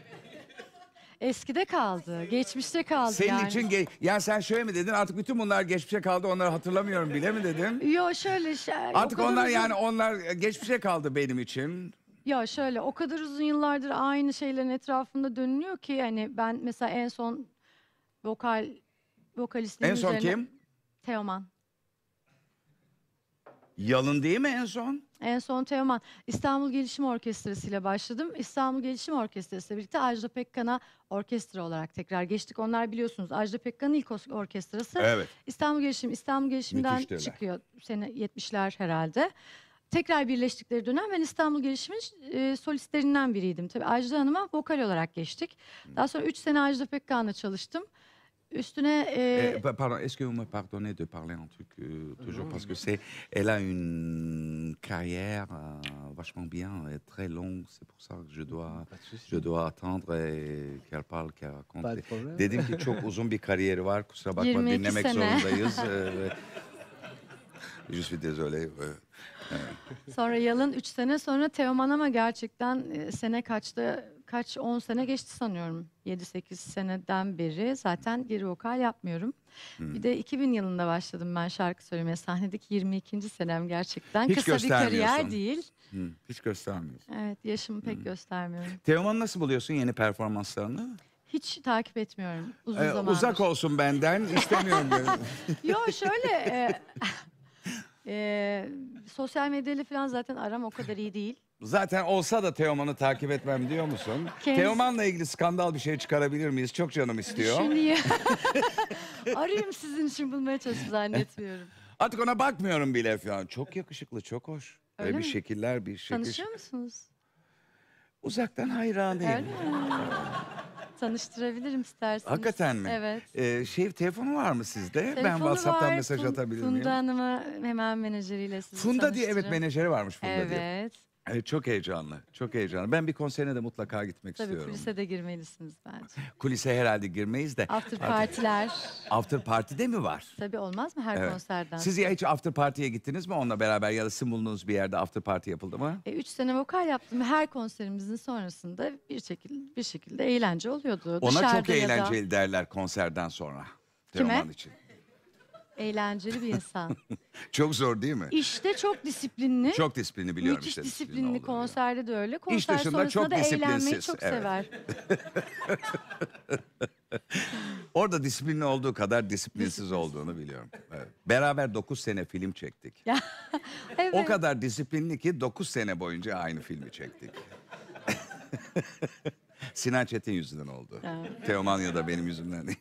[SPEAKER 4] Eskide kaldı. Geçmişte kaldı Senin yani. için
[SPEAKER 2] ge- yani sen şöyle mi dedin? Artık bütün bunlar geçmişe kaldı. Onları hatırlamıyorum bile mi dedin?
[SPEAKER 4] Yo şöyle şey. Artık onlar yani onlar
[SPEAKER 2] e, geçmişe kaldı benim için.
[SPEAKER 4] Ya şöyle o kadar uzun yıllardır aynı şeylerin etrafında dönülüyor ki hani ben mesela en son vokal vokalistliğin En son üzerine kim? Teoman.
[SPEAKER 2] Yalın değil mi en son?
[SPEAKER 4] En son Teoman. İstanbul Gelişim Orkestrası ile başladım. İstanbul Gelişim Orkestrası ile birlikte Ajda Pekkan'a orkestra olarak tekrar geçtik. Onlar biliyorsunuz Ajda Pekkan'ın ilk orkestrası Evet. İstanbul Gelişim, İstanbul Gelişim'den çıkıyor. Sene 70'ler herhalde tekrar birleştikleri dönem ben İstanbul Gelişim'in e, solistlerinden biriydim. Tabii Ajda Hanım'a vokal olarak geçtik. Hmm. Daha sonra 3 sene Ajda Pekkan'la çalıştım. Üstüne... E...
[SPEAKER 2] Eh, pardon, est-ce que vous me pardonnez de parler un truc euh, toujours parce que c'est... Elle a une carrière euh, vachement bien et très longue. C'est pour ça que je dois je dois attendre et qu'elle parle, qu'elle raconte. Pas de problème. Dedim ki çok uzun bir kariyeri var. Kusura bakma 22 dinlemek sene. zorundayız. je suis désolé. evet
[SPEAKER 4] sonra Yalın 3 sene sonra Teoman ama gerçekten e, sene kaçtı? Kaç 10 sene geçti sanıyorum. 7-8 seneden beri zaten geri vokal yapmıyorum. Hmm. Bir de 2000 yılında başladım ben şarkı söylemeye. Sahnedeki 22. senem gerçekten. Hiç Kısa bir kariyer değil.
[SPEAKER 2] Hı, hmm, hiç göstermiyorsun.
[SPEAKER 4] Evet yaşımı pek hmm. göstermiyorum.
[SPEAKER 2] teoman nasıl buluyorsun yeni performanslarını?
[SPEAKER 4] Hiç takip etmiyorum uzun Ee, zamandır. uzak
[SPEAKER 2] olsun benden istemiyorum böyle.
[SPEAKER 4] Yo şöyle e, ee, sosyal medyayla falan zaten aram o kadar iyi değil.
[SPEAKER 2] Zaten olsa da Teoman'ı takip etmem diyor musun? Kendisi- Teoman'la ilgili skandal bir şey çıkarabilir miyiz? Çok canım istiyor. Şimdi
[SPEAKER 4] ya- arayayım sizin için bulmaya çalışıp zannetmiyorum.
[SPEAKER 2] Artık ona bakmıyorum bile falan. Çok yakışıklı, çok hoş. Öyle Öyle bir şekiller, bir şekil. Tanışıyor musunuz? Uzaktan hayranıyım. Öyle mi?
[SPEAKER 4] Tanıştırabilirim isterseniz. Hakikaten mi? Evet.
[SPEAKER 2] Ee, şey telefonu var mı sizde? ben WhatsApp'tan var. mesaj atabilir miyim? Funda
[SPEAKER 4] Hanım'a hemen menajeriyle
[SPEAKER 2] sizi Funda diye evet menajeri varmış Funda diye. Evet. E, çok heyecanlı, çok heyecanlı. Ben bir konserine de mutlaka gitmek Tabii istiyorum. kulise
[SPEAKER 4] de girmelisiniz bence.
[SPEAKER 2] Kulise herhalde girmeyiz de. After partiler. After party de mi var?
[SPEAKER 4] Tabii olmaz mı her Evet. konserden? Siz ya
[SPEAKER 2] hiç after party'ye gittiniz mi onunla beraber ya da sizin bulunduğunuz bir yerde after party yapıldı mı?
[SPEAKER 4] E, üç sene vokal yaptım. Her konserimizin sonrasında bir şekilde bir şekilde eğlence oluyordu. Ona Dışarıda çok ya da- eğlenceli
[SPEAKER 2] derler konserden sonra. Kime? Teoman için.
[SPEAKER 4] Eğlenceli bir insan.
[SPEAKER 2] Çok zor değil mi?
[SPEAKER 4] İşte çok disiplinli. Çok
[SPEAKER 2] disiplinli biliyorum Müthiş işte. disiplin
[SPEAKER 4] disiplinli, olduğunu biliyorum. konserde de öyle. Konser İş dışında çok da disiplinsiz, çok evet. sever.
[SPEAKER 2] Orada disiplinli olduğu kadar disiplinsiz olduğunu biliyorum. Evet. Beraber 9 sene film çektik.
[SPEAKER 6] evet. O kadar
[SPEAKER 2] disiplinli ki 9 sene boyunca aynı filmi çektik. Sinan Çetin yüzünden oldu. Evet. Teoman ya da benim yüzümden değil.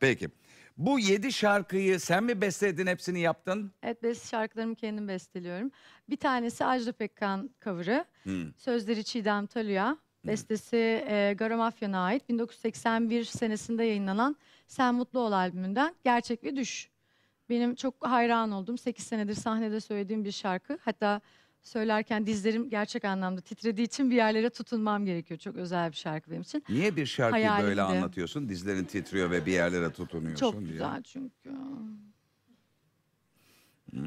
[SPEAKER 2] Peki. Bu yedi şarkıyı sen mi besledin hepsini yaptın?
[SPEAKER 4] Evet best şarkılarımı kendim besteliyorum. Bir tanesi Ajda Pekkan cover'ı. Hmm. Sözleri Çiğdem Taluya. Hmm. Bestesi e, Garo Mafya'na ait 1981 senesinde yayınlanan Sen Mutlu Ol albümünden Gerçek bir Düş. Benim çok hayran olduğum 8 senedir sahnede söylediğim bir şarkı. Hatta söylerken dizlerim gerçek anlamda titrediği için bir yerlere tutunmam gerekiyor. Çok özel bir şarkı benim için.
[SPEAKER 2] Niye bir şarkıyı Hayalimdi. böyle anlatıyorsun? Dizlerin titriyor ve bir yerlere tutunuyorsun Çok diye. güzel çünkü. Hmm.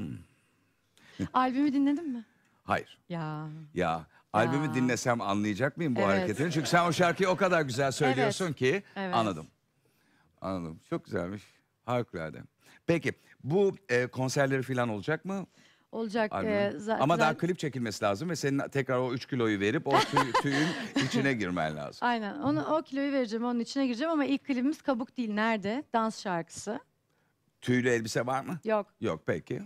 [SPEAKER 4] Albümü dinledin mi? Hayır. Ya.
[SPEAKER 2] Ya. Albümü dinlesem anlayacak mıyım bu Evet. hareketini? Çünkü sen o şarkıyı o kadar güzel söylüyorsun ki Evet. anladım. Anladım. Çok güzelmiş. Harikulade. Peki bu e, konserleri falan olacak mı?
[SPEAKER 4] olacak. Ee, zaten... Ama daha
[SPEAKER 2] klip çekilmesi lazım ve senin tekrar o 3 kiloyu verip o tüy, tüyün içine girmen lazım.
[SPEAKER 4] Aynen. Onu, o kiloyu vereceğim, onun içine gireceğim ama ilk klibimiz Kabuk Değil Nerede? Dans şarkısı.
[SPEAKER 2] Tüylü elbise var mı? Yok. Yok peki.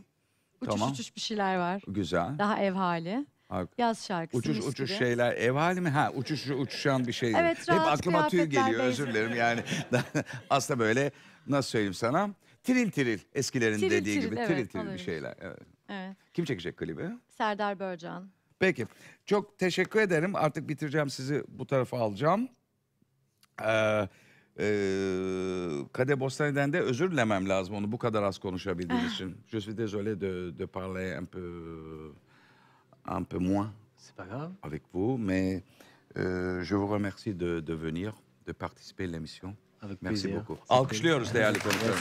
[SPEAKER 2] Uçuş tamam. uçuş
[SPEAKER 4] bir şeyler var.
[SPEAKER 2] Güzel. Daha
[SPEAKER 4] ev hali. Harika. Yaz şarkısı. Uçuş gibi. uçuş şeyler
[SPEAKER 2] ev hali mi? Ha uçuş uçuşan bir şey. Evet Hep aklıma tüy geliyor benziyor. özür dilerim yani. Aslında böyle nasıl söyleyeyim sana? Tiril tiril eskilerin Tiril dediği tiril, gibi evet, tiril tiril bir şeyler. Evet. Evet. Kim çekecek klibi?
[SPEAKER 4] Serdar Börcan.
[SPEAKER 2] Peki çok teşekkür ederim. Artık bitireceğim sizi bu tarafa alacağım. Ee, e, Kade Bostani'den de özür dilemem lazım onu bu kadar az konuşabildiğim ah. için. Je suis désolé de, de parler un peu, un peu moins C'est pas grave. avec vous, mais euh, je vous remercie de, de venir, de participer à l'émission. Merci beaucoup. Alkışlıyoruz değerli konuklarımız.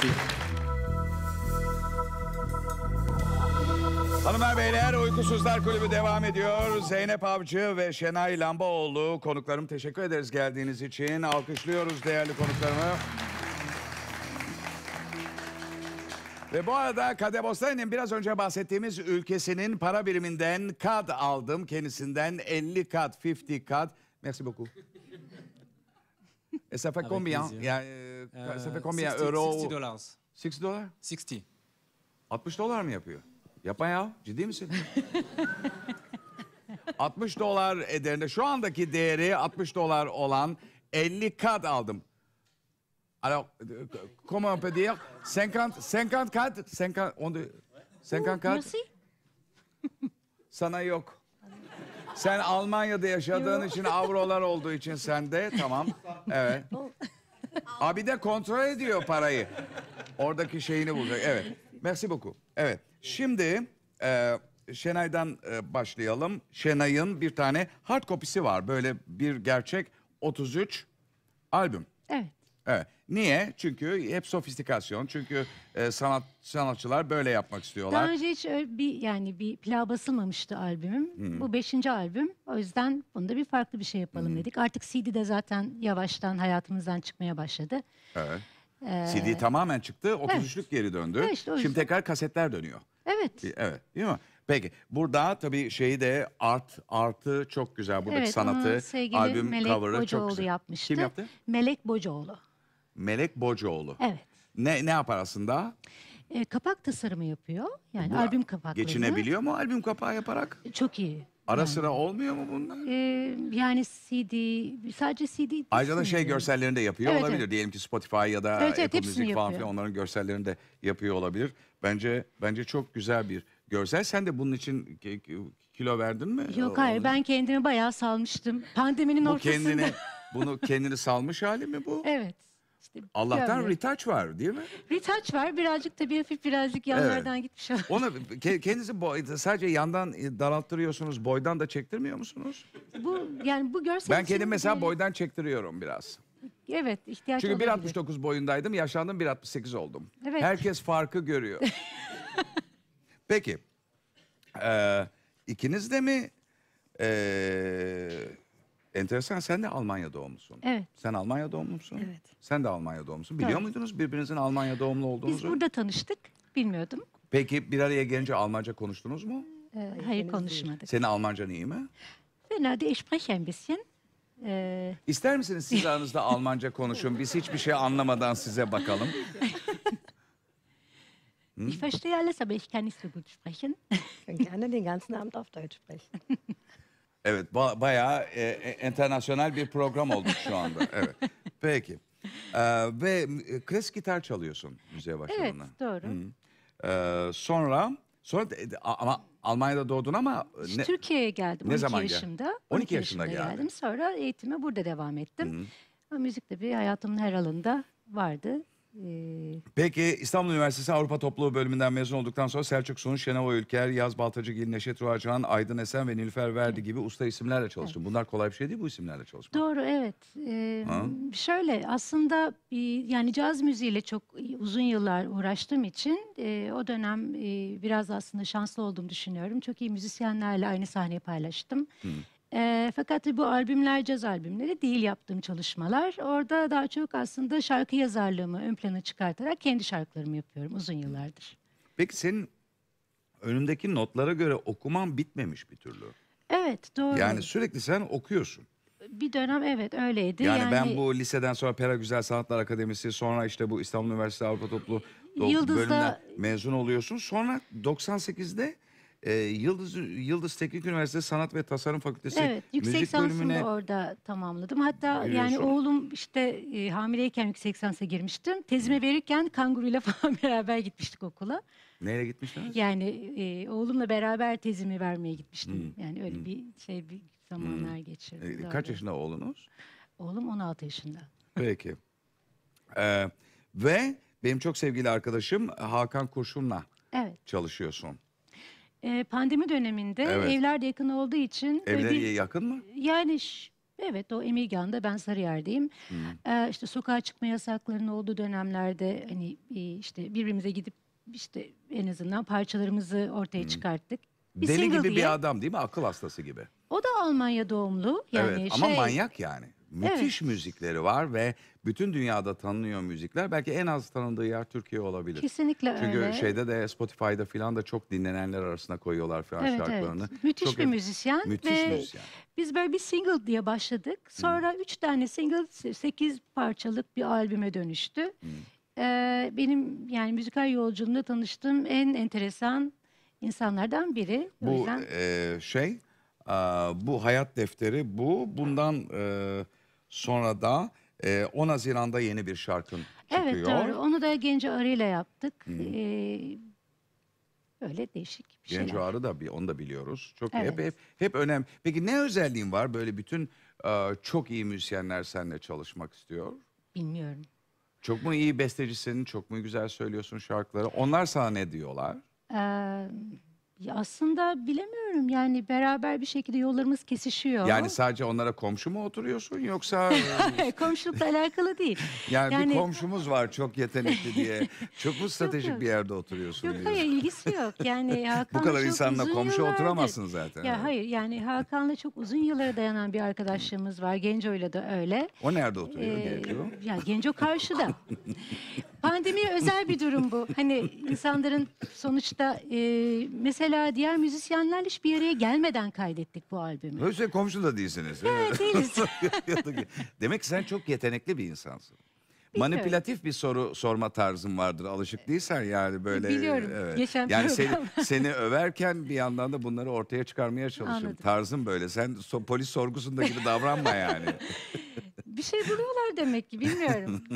[SPEAKER 2] Hanımlar beyler Uykusuzlar Kulübü devam ediyor. Zeynep Avcı ve Şenay Lambaoğlu konuklarım teşekkür ederiz geldiğiniz için. Alkışlıyoruz değerli konuklarımı. Ve bu arada Kader Bostane'nin biraz önce bahsettiğimiz ülkesinin para biriminden kat aldım. Kendisinden 50 kat, 50 kat. Merci beaucoup. Et ça fait Avec combien Il y a, euh, euh, Ça fait euh, combien 60, euro 60 dollars. 60 dollars 60. 60 dolar mı yapıyor? Yapma ya. Ciddi misin? 60 dolar ederinde şu andaki değeri 60 dolar olan 50 kat aldım. Alors, comment on peut dire 50, 50 kat, 50, on, 50 kat. Merci. Sana yok. Sen Almanya'da yaşadığın için avrolar olduğu için sende tamam. Evet. Abi de kontrol ediyor parayı. Oradaki şeyini bulacak. Evet. Merci beaucoup. Evet. Şimdi e, Şenay'dan e, başlayalım. Şenay'ın bir tane hard kopisi var. Böyle bir gerçek 33 albüm. Evet. Evet. Niye? Çünkü hep sofistikasyon. Çünkü e, sanat sanatçılar böyle yapmak istiyorlar. Daha önce
[SPEAKER 5] hiç öyle bir yani bir plağa basılmamıştı albümüm. Hmm. Bu beşinci albüm. O yüzden bunda bir farklı bir şey yapalım hmm. dedik. Artık CD de zaten yavaştan hayatımızdan çıkmaya başladı.
[SPEAKER 2] Evet. Ee, CD tamamen çıktı. 33'lük evet. geri döndü. Evet, işte Şimdi tekrar kasetler dönüyor. Evet. Evet. Değil mi? Peki burada tabii şeyi de art artı çok güzel buradaki evet, sanatı albüm Melek cover'ı Bocaoğlu çok güzel. yapmıştı. Kim yaptı?
[SPEAKER 5] Melek Bocaoğlu.
[SPEAKER 2] Melek Bocaoğlu. Evet. Ne ne yapar aslında?
[SPEAKER 5] E, kapak tasarımı yapıyor. Yani Bu- albüm kapaklarını. Geçinebiliyor
[SPEAKER 2] mu albüm kapağı yaparak? Çok iyi. Ara sıra olmuyor mu bunlar?
[SPEAKER 5] E, yani CD, sadece CD Ayrıca da şey sanırım.
[SPEAKER 2] görsellerini de yapıyor Evet, olabilir. evet. Diyelim ki Spotify ya da Evet, evet, Apple hepsini Music falan filan onların görsellerini de yapıyor olabilir. Bence bence çok güzel bir görsel. Sen de bunun için kilo verdin mi? Yok hayır
[SPEAKER 5] onun- ee, ben kendimi bayağı salmıştım. Pandeminin bu ortasında. kendini
[SPEAKER 2] bunu kendini salmış hali mi bu? Evet. İşte Allah'tan retouch var değil mi?
[SPEAKER 5] Retouch var birazcık tabii hafif birazcık yanlardan Evet.
[SPEAKER 2] gitmiş olabilir. Ona kendinizi boy- sadece yandan e, daralttırıyorsunuz, boydan da çektirmiyor musunuz?
[SPEAKER 5] Bu yani bu görsel Ben kendim mesela bir-
[SPEAKER 2] boydan çektiriyorum biraz.
[SPEAKER 5] Evet ihtiyaç Çünkü 1.69
[SPEAKER 2] boyundaydım, yaşlandım 1.68 oldum. Evet. Herkes farkı görüyor. Peki, ee, ikiniz de mi ee, Enteresan sen de Almanya doğumlusun. Evet. Sen Almanya doğumlusun. Evet. Sen de Almanya doğumlusun. Biliyor Evet. muydunuz birbirinizin Almanya doğumlu olduğunuzu? Biz burada
[SPEAKER 5] tanıştık. Bilmiyordum.
[SPEAKER 2] Peki bir araya gelince Almanca konuştunuz mu?
[SPEAKER 5] Ee, hayır, henüz konuşmadık.
[SPEAKER 2] Senin Almancan iyi mi?
[SPEAKER 5] Fena değil. Ich spreche ein bisschen. Ee,
[SPEAKER 2] İster misiniz siz aranızda Almanca konuşun? Biz hiçbir şey anlamadan size bakalım. Ich
[SPEAKER 8] verstehe alles, aber ich kann nicht so gut sprechen. Können gerne den ganzen Abend auf Deutsch sprechen.
[SPEAKER 2] Evet ba bayağı e, enternasyonel bir program olduk şu anda. Evet. Peki. Ee, ve e, klasik gitar çalıyorsun müziğe başladığında. Evet doğru. Hı. Ee, sonra sonra e, ama Almanya'da doğdun ama e, ne, Türkiye'ye
[SPEAKER 5] geldim. Ne 12 zaman yaşımda. 12, 12 yaşında, yaşında geldim. Sonra eğitime burada devam ettim. Hı. Müzik de bir hayatımın her alanında vardı.
[SPEAKER 6] Ee,
[SPEAKER 2] Peki İstanbul Üniversitesi Avrupa Topluluğu bölümünden mezun olduktan sonra Selçuk Sunuş, Şenova Ülker, Yaz Baltacıgil, Neşet Ruhacan, Aydın Esen ve Nilüfer Verdi gibi usta isimlerle çalıştım. Bunlar kolay bir şey değil bu isimlerle çalışmak.
[SPEAKER 5] Doğru evet. Ee, şöyle aslında yani caz müziğiyle çok uzun yıllar uğraştığım için e, o dönem e, biraz aslında şanslı olduğumu düşünüyorum. Çok iyi müzisyenlerle aynı sahneyi paylaştım. E, fakat bu albümler caz albümleri değil yaptığım çalışmalar. Orada daha çok aslında şarkı yazarlığımı ön plana çıkartarak kendi şarkılarımı yapıyorum uzun yıllardır.
[SPEAKER 2] Peki senin önündeki notlara göre okuman bitmemiş bir türlü.
[SPEAKER 5] Evet doğru. Yani
[SPEAKER 2] sürekli sen okuyorsun.
[SPEAKER 5] Bir dönem evet öyleydi. Yani, yani ben bu
[SPEAKER 2] liseden sonra Pera Güzel Sanatlar Akademisi sonra işte bu İstanbul Üniversitesi Avrupa Toplu Yıldız'da... bölümünden mezun oluyorsun. Sonra 98'de e, Yıldız Yıldız Teknik Üniversitesi Sanat ve Tasarım Fakültesi Evet, yüksek müzik lisansımı bölümüne...
[SPEAKER 5] orada tamamladım. Hatta Ee, yani sonra- oğlum işte e, hamileyken yüksek lisansa girmiştim. Tezime verirken kanguruyla falan beraber gitmiştik okula.
[SPEAKER 2] Nereye gitmiştiniz? Yani
[SPEAKER 5] e, oğlumla beraber tezimi vermeye gitmiştim. Yani öyle bir şey bir zamanlar geçirdim. E, kaç yaşında oğlunuz? Oğlum 16 yaşında.
[SPEAKER 2] Peki. Ee, ve benim çok sevgili arkadaşım Hakan Kurşun'la Evet. çalışıyorsun
[SPEAKER 5] e, pandemi döneminde Evet. evler de yakın olduğu için e, Evler bir- yakın mı? yani evet o Emirgan'da ben Sarıyer'deyim. Hmm. Ee, İşte sokağa çıkma yasaklarının olduğu dönemlerde hani e, işte birbirimize gidip işte en azından parçalarımızı ortaya hmm. çıkarttık. Bir Deli gibi diye. bir
[SPEAKER 2] adam değil mi? Akıl hastası gibi.
[SPEAKER 5] O da Almanya doğumlu. Yani evet ama şey, manyak
[SPEAKER 2] yani müthiş müzikleri var ve bütün dünyada tanınıyor müzikler. Belki en az tanındığı yer Türkiye olabilir. Kesinlikle Çünkü öyle. şeyde de Spotify'da filan da çok dinlenenler arasına koyuyorlar filan Evet, şarkılarını. evet. Müthiş çok bir müzisyen Müthiş ve müzisyen.
[SPEAKER 5] biz böyle bir single diye başladık. Sonra üç tane single, sekiz parçalık bir albüme dönüştü. Ee, benim yani müzikal yolculuğunda tanıştığım en enteresan insanlardan biri. Bu o yüzden
[SPEAKER 2] e, şey, a, bu hayat defteri bu. Bundan e, Sonra da e, 10 Haziran'da yeni bir şarkın çıkıyor. Evet doğru.
[SPEAKER 5] Onu da Genco Arı ile yaptık. Ee, öyle değişik bir şey.
[SPEAKER 2] Genco Arı da bir onu da biliyoruz. Çok evet. hep, hep hep önemli. Peki ne özelliğin var böyle bütün e, çok iyi müzisyenler seninle çalışmak istiyor? Bilmiyorum. Çok mu iyi bestecisin? Çok mu güzel söylüyorsun şarkıları? Onlar sana ne diyorlar?
[SPEAKER 5] Eee ya aslında bilemiyorum yani beraber bir şekilde yollarımız kesişiyor. Yani
[SPEAKER 2] sadece onlara komşu mu oturuyorsun yoksa
[SPEAKER 5] komşulukla alakalı değil. yani, bir
[SPEAKER 2] komşumuz var çok yetenekli diye. Çok mu stratejik yok. bir yerde oturuyorsun? Yok diyorsun? hayır
[SPEAKER 5] ilgisi yok. Yani Bu kadar çok insanla uzun komşu yıllardır- oturamazsın zaten. Ya hayır yani Hakan'la çok uzun yıllara dayanan bir arkadaşlığımız var. Genco'yla da öyle.
[SPEAKER 2] O nerede oturuyor? Ee, Genco?
[SPEAKER 5] ya Genco karşıda. Pandemiye özel bir durum bu. Hani insanların sonuçta e, mesela mesela diğer müzisyenlerle hiçbir araya gelmeden kaydettik bu albümü. Öyleyse
[SPEAKER 2] komşu da değilsiniz. Evet değiliz. Demek ki sen çok yetenekli bir insansın. Bilmiyorum. Manipülatif bir soru sorma tarzın vardır. Alışık değilsen yani böyle. Biliyorum. Evet. Geçen yani seni, seni överken bir yandan da bunları ortaya çıkarmaya çalışıyorum. Anladım. Tarzın böyle. Sen so, polis sorgusunda gibi davranma yani.
[SPEAKER 5] bir şey buluyorlar demek ki bilmiyorum.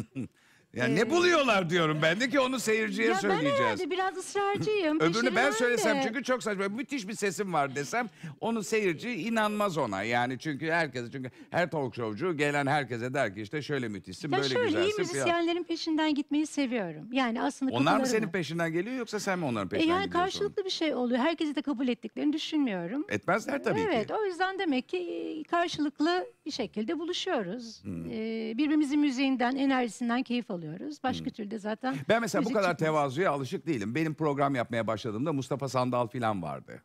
[SPEAKER 2] Yani ne ee, buluyorlar diyorum ben de ki onu seyirciye Ya ben söyleyeceğiz. herhalde
[SPEAKER 5] biraz ısrarcıyım. Öbürünü ben peşinden söylesem çünkü
[SPEAKER 2] çok saçma. Müthiş bir sesim var desem onu seyirci inanmaz ona. Yani çünkü herkes çünkü her talk showcu gelen herkese der ki işte şöyle müthişsin, Ya böyle şöyle iyi güzelsin falan. müzisyenlerin
[SPEAKER 5] peşinden gitmeyi seviyorum. Yani aslında Onlar mı senin
[SPEAKER 2] peşinden geliyor yoksa sen mi onların E peşinden yani gidiyorsun? karşılıklı
[SPEAKER 5] bir şey oluyor. Herkesi de kabul ettiklerini düşünmüyorum.
[SPEAKER 2] Etmezler tabii evet, ki.
[SPEAKER 5] o yüzden demek ki e, karşılıklı bir şekilde buluşuyoruz. Hmm. E, birbirimizin müziğinden, enerjisinden keyif alıyoruz oluyoruz. Başka hmm. türlü de zaten... Ben mesela bu kadar çıkmaz.
[SPEAKER 2] tevazuya alışık değilim. Benim program yapmaya başladığımda Mustafa Sandal falan vardı.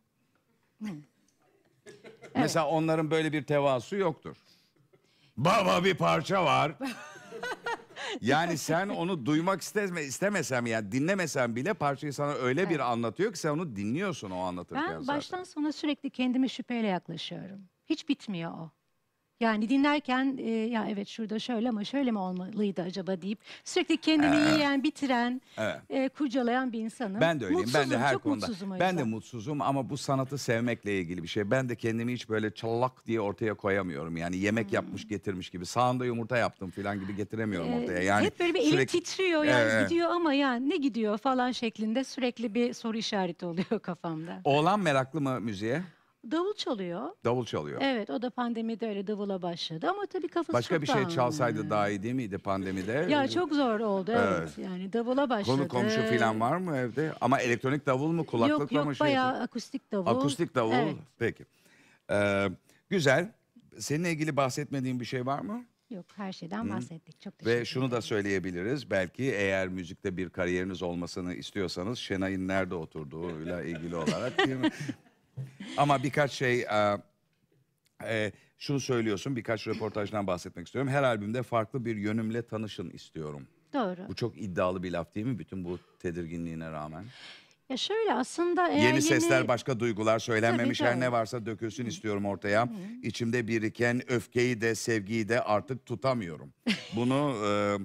[SPEAKER 2] Mesela onların böyle bir tevazu yoktur. Baba bir parça var. Yani sen onu duymak isteme, istemesem yani dinlemesem bile parçayı sana öyle bir anlatıyor ki sen onu dinliyorsun o anlatırken Ben zaten.
[SPEAKER 5] baştan sona sürekli kendime şüpheyle yaklaşıyorum. Hiç bitmiyor o. Yani dinlerken e, ya evet şurada şöyle ama şöyle mi olmalıydı acaba deyip sürekli kendini Evet. yiyen, bitiren, Evet. e, kurcalayan bir insanım. Ben de öyleyim. Mutsuzum, ben de her çok konuda. mutsuzum Ben de
[SPEAKER 2] mutsuzum ama bu sanatı sevmekle ilgili bir şey. Ben de kendimi hiç böyle çallak diye ortaya koyamıyorum. Yani yemek hmm. yapmış getirmiş gibi. Sağında yumurta yaptım falan gibi getiremiyorum Ee, ortaya. Yani hep böyle bir elim
[SPEAKER 5] titriyor yani Evet. gidiyor ama yani ne gidiyor falan şeklinde sürekli bir soru işareti oluyor kafamda.
[SPEAKER 2] Oğlan meraklı mı müziğe?
[SPEAKER 5] Davul çalıyor. Davul çalıyor. Evet o da pandemide öyle davula başladı ama tabii kafası Başka çok bir şey dağınık.
[SPEAKER 2] çalsaydı daha iyi değil miydi pandemide? Ya
[SPEAKER 5] çok zor oldu evet. Evet. Yani davula başladı. Konu komşu falan
[SPEAKER 2] var mı evde? Ama elektronik davul mu kulaklıkla Yok mı? yok yok şey bayağı
[SPEAKER 5] akustik davul. Akustik davul. Evet.
[SPEAKER 2] Peki. Ee, güzel. Seninle ilgili bahsetmediğin bir şey var mı?
[SPEAKER 5] Yok her şeyden bahsettik. Çok
[SPEAKER 2] teşekkür Ve şunu da söyleyebiliriz. Belki eğer müzikte bir kariyeriniz olmasını istiyorsanız Şenay'ın nerede oturduğuyla ilgili olarak değil mi? Ama birkaç şey... E, e, şunu söylüyorsun birkaç röportajdan bahsetmek istiyorum. Her albümde farklı bir yönümle tanışın istiyorum. Doğru. Bu çok iddialı bir laf değil mi bütün bu tedirginliğine rağmen?
[SPEAKER 5] Ya şöyle aslında eğer yeni, yeni sesler
[SPEAKER 2] başka duygular söylenmemiş her ne varsa dökülsün istiyorum ortaya. İçimde biriken öfkeyi de sevgiyi de artık tutamıyorum. Bunu e,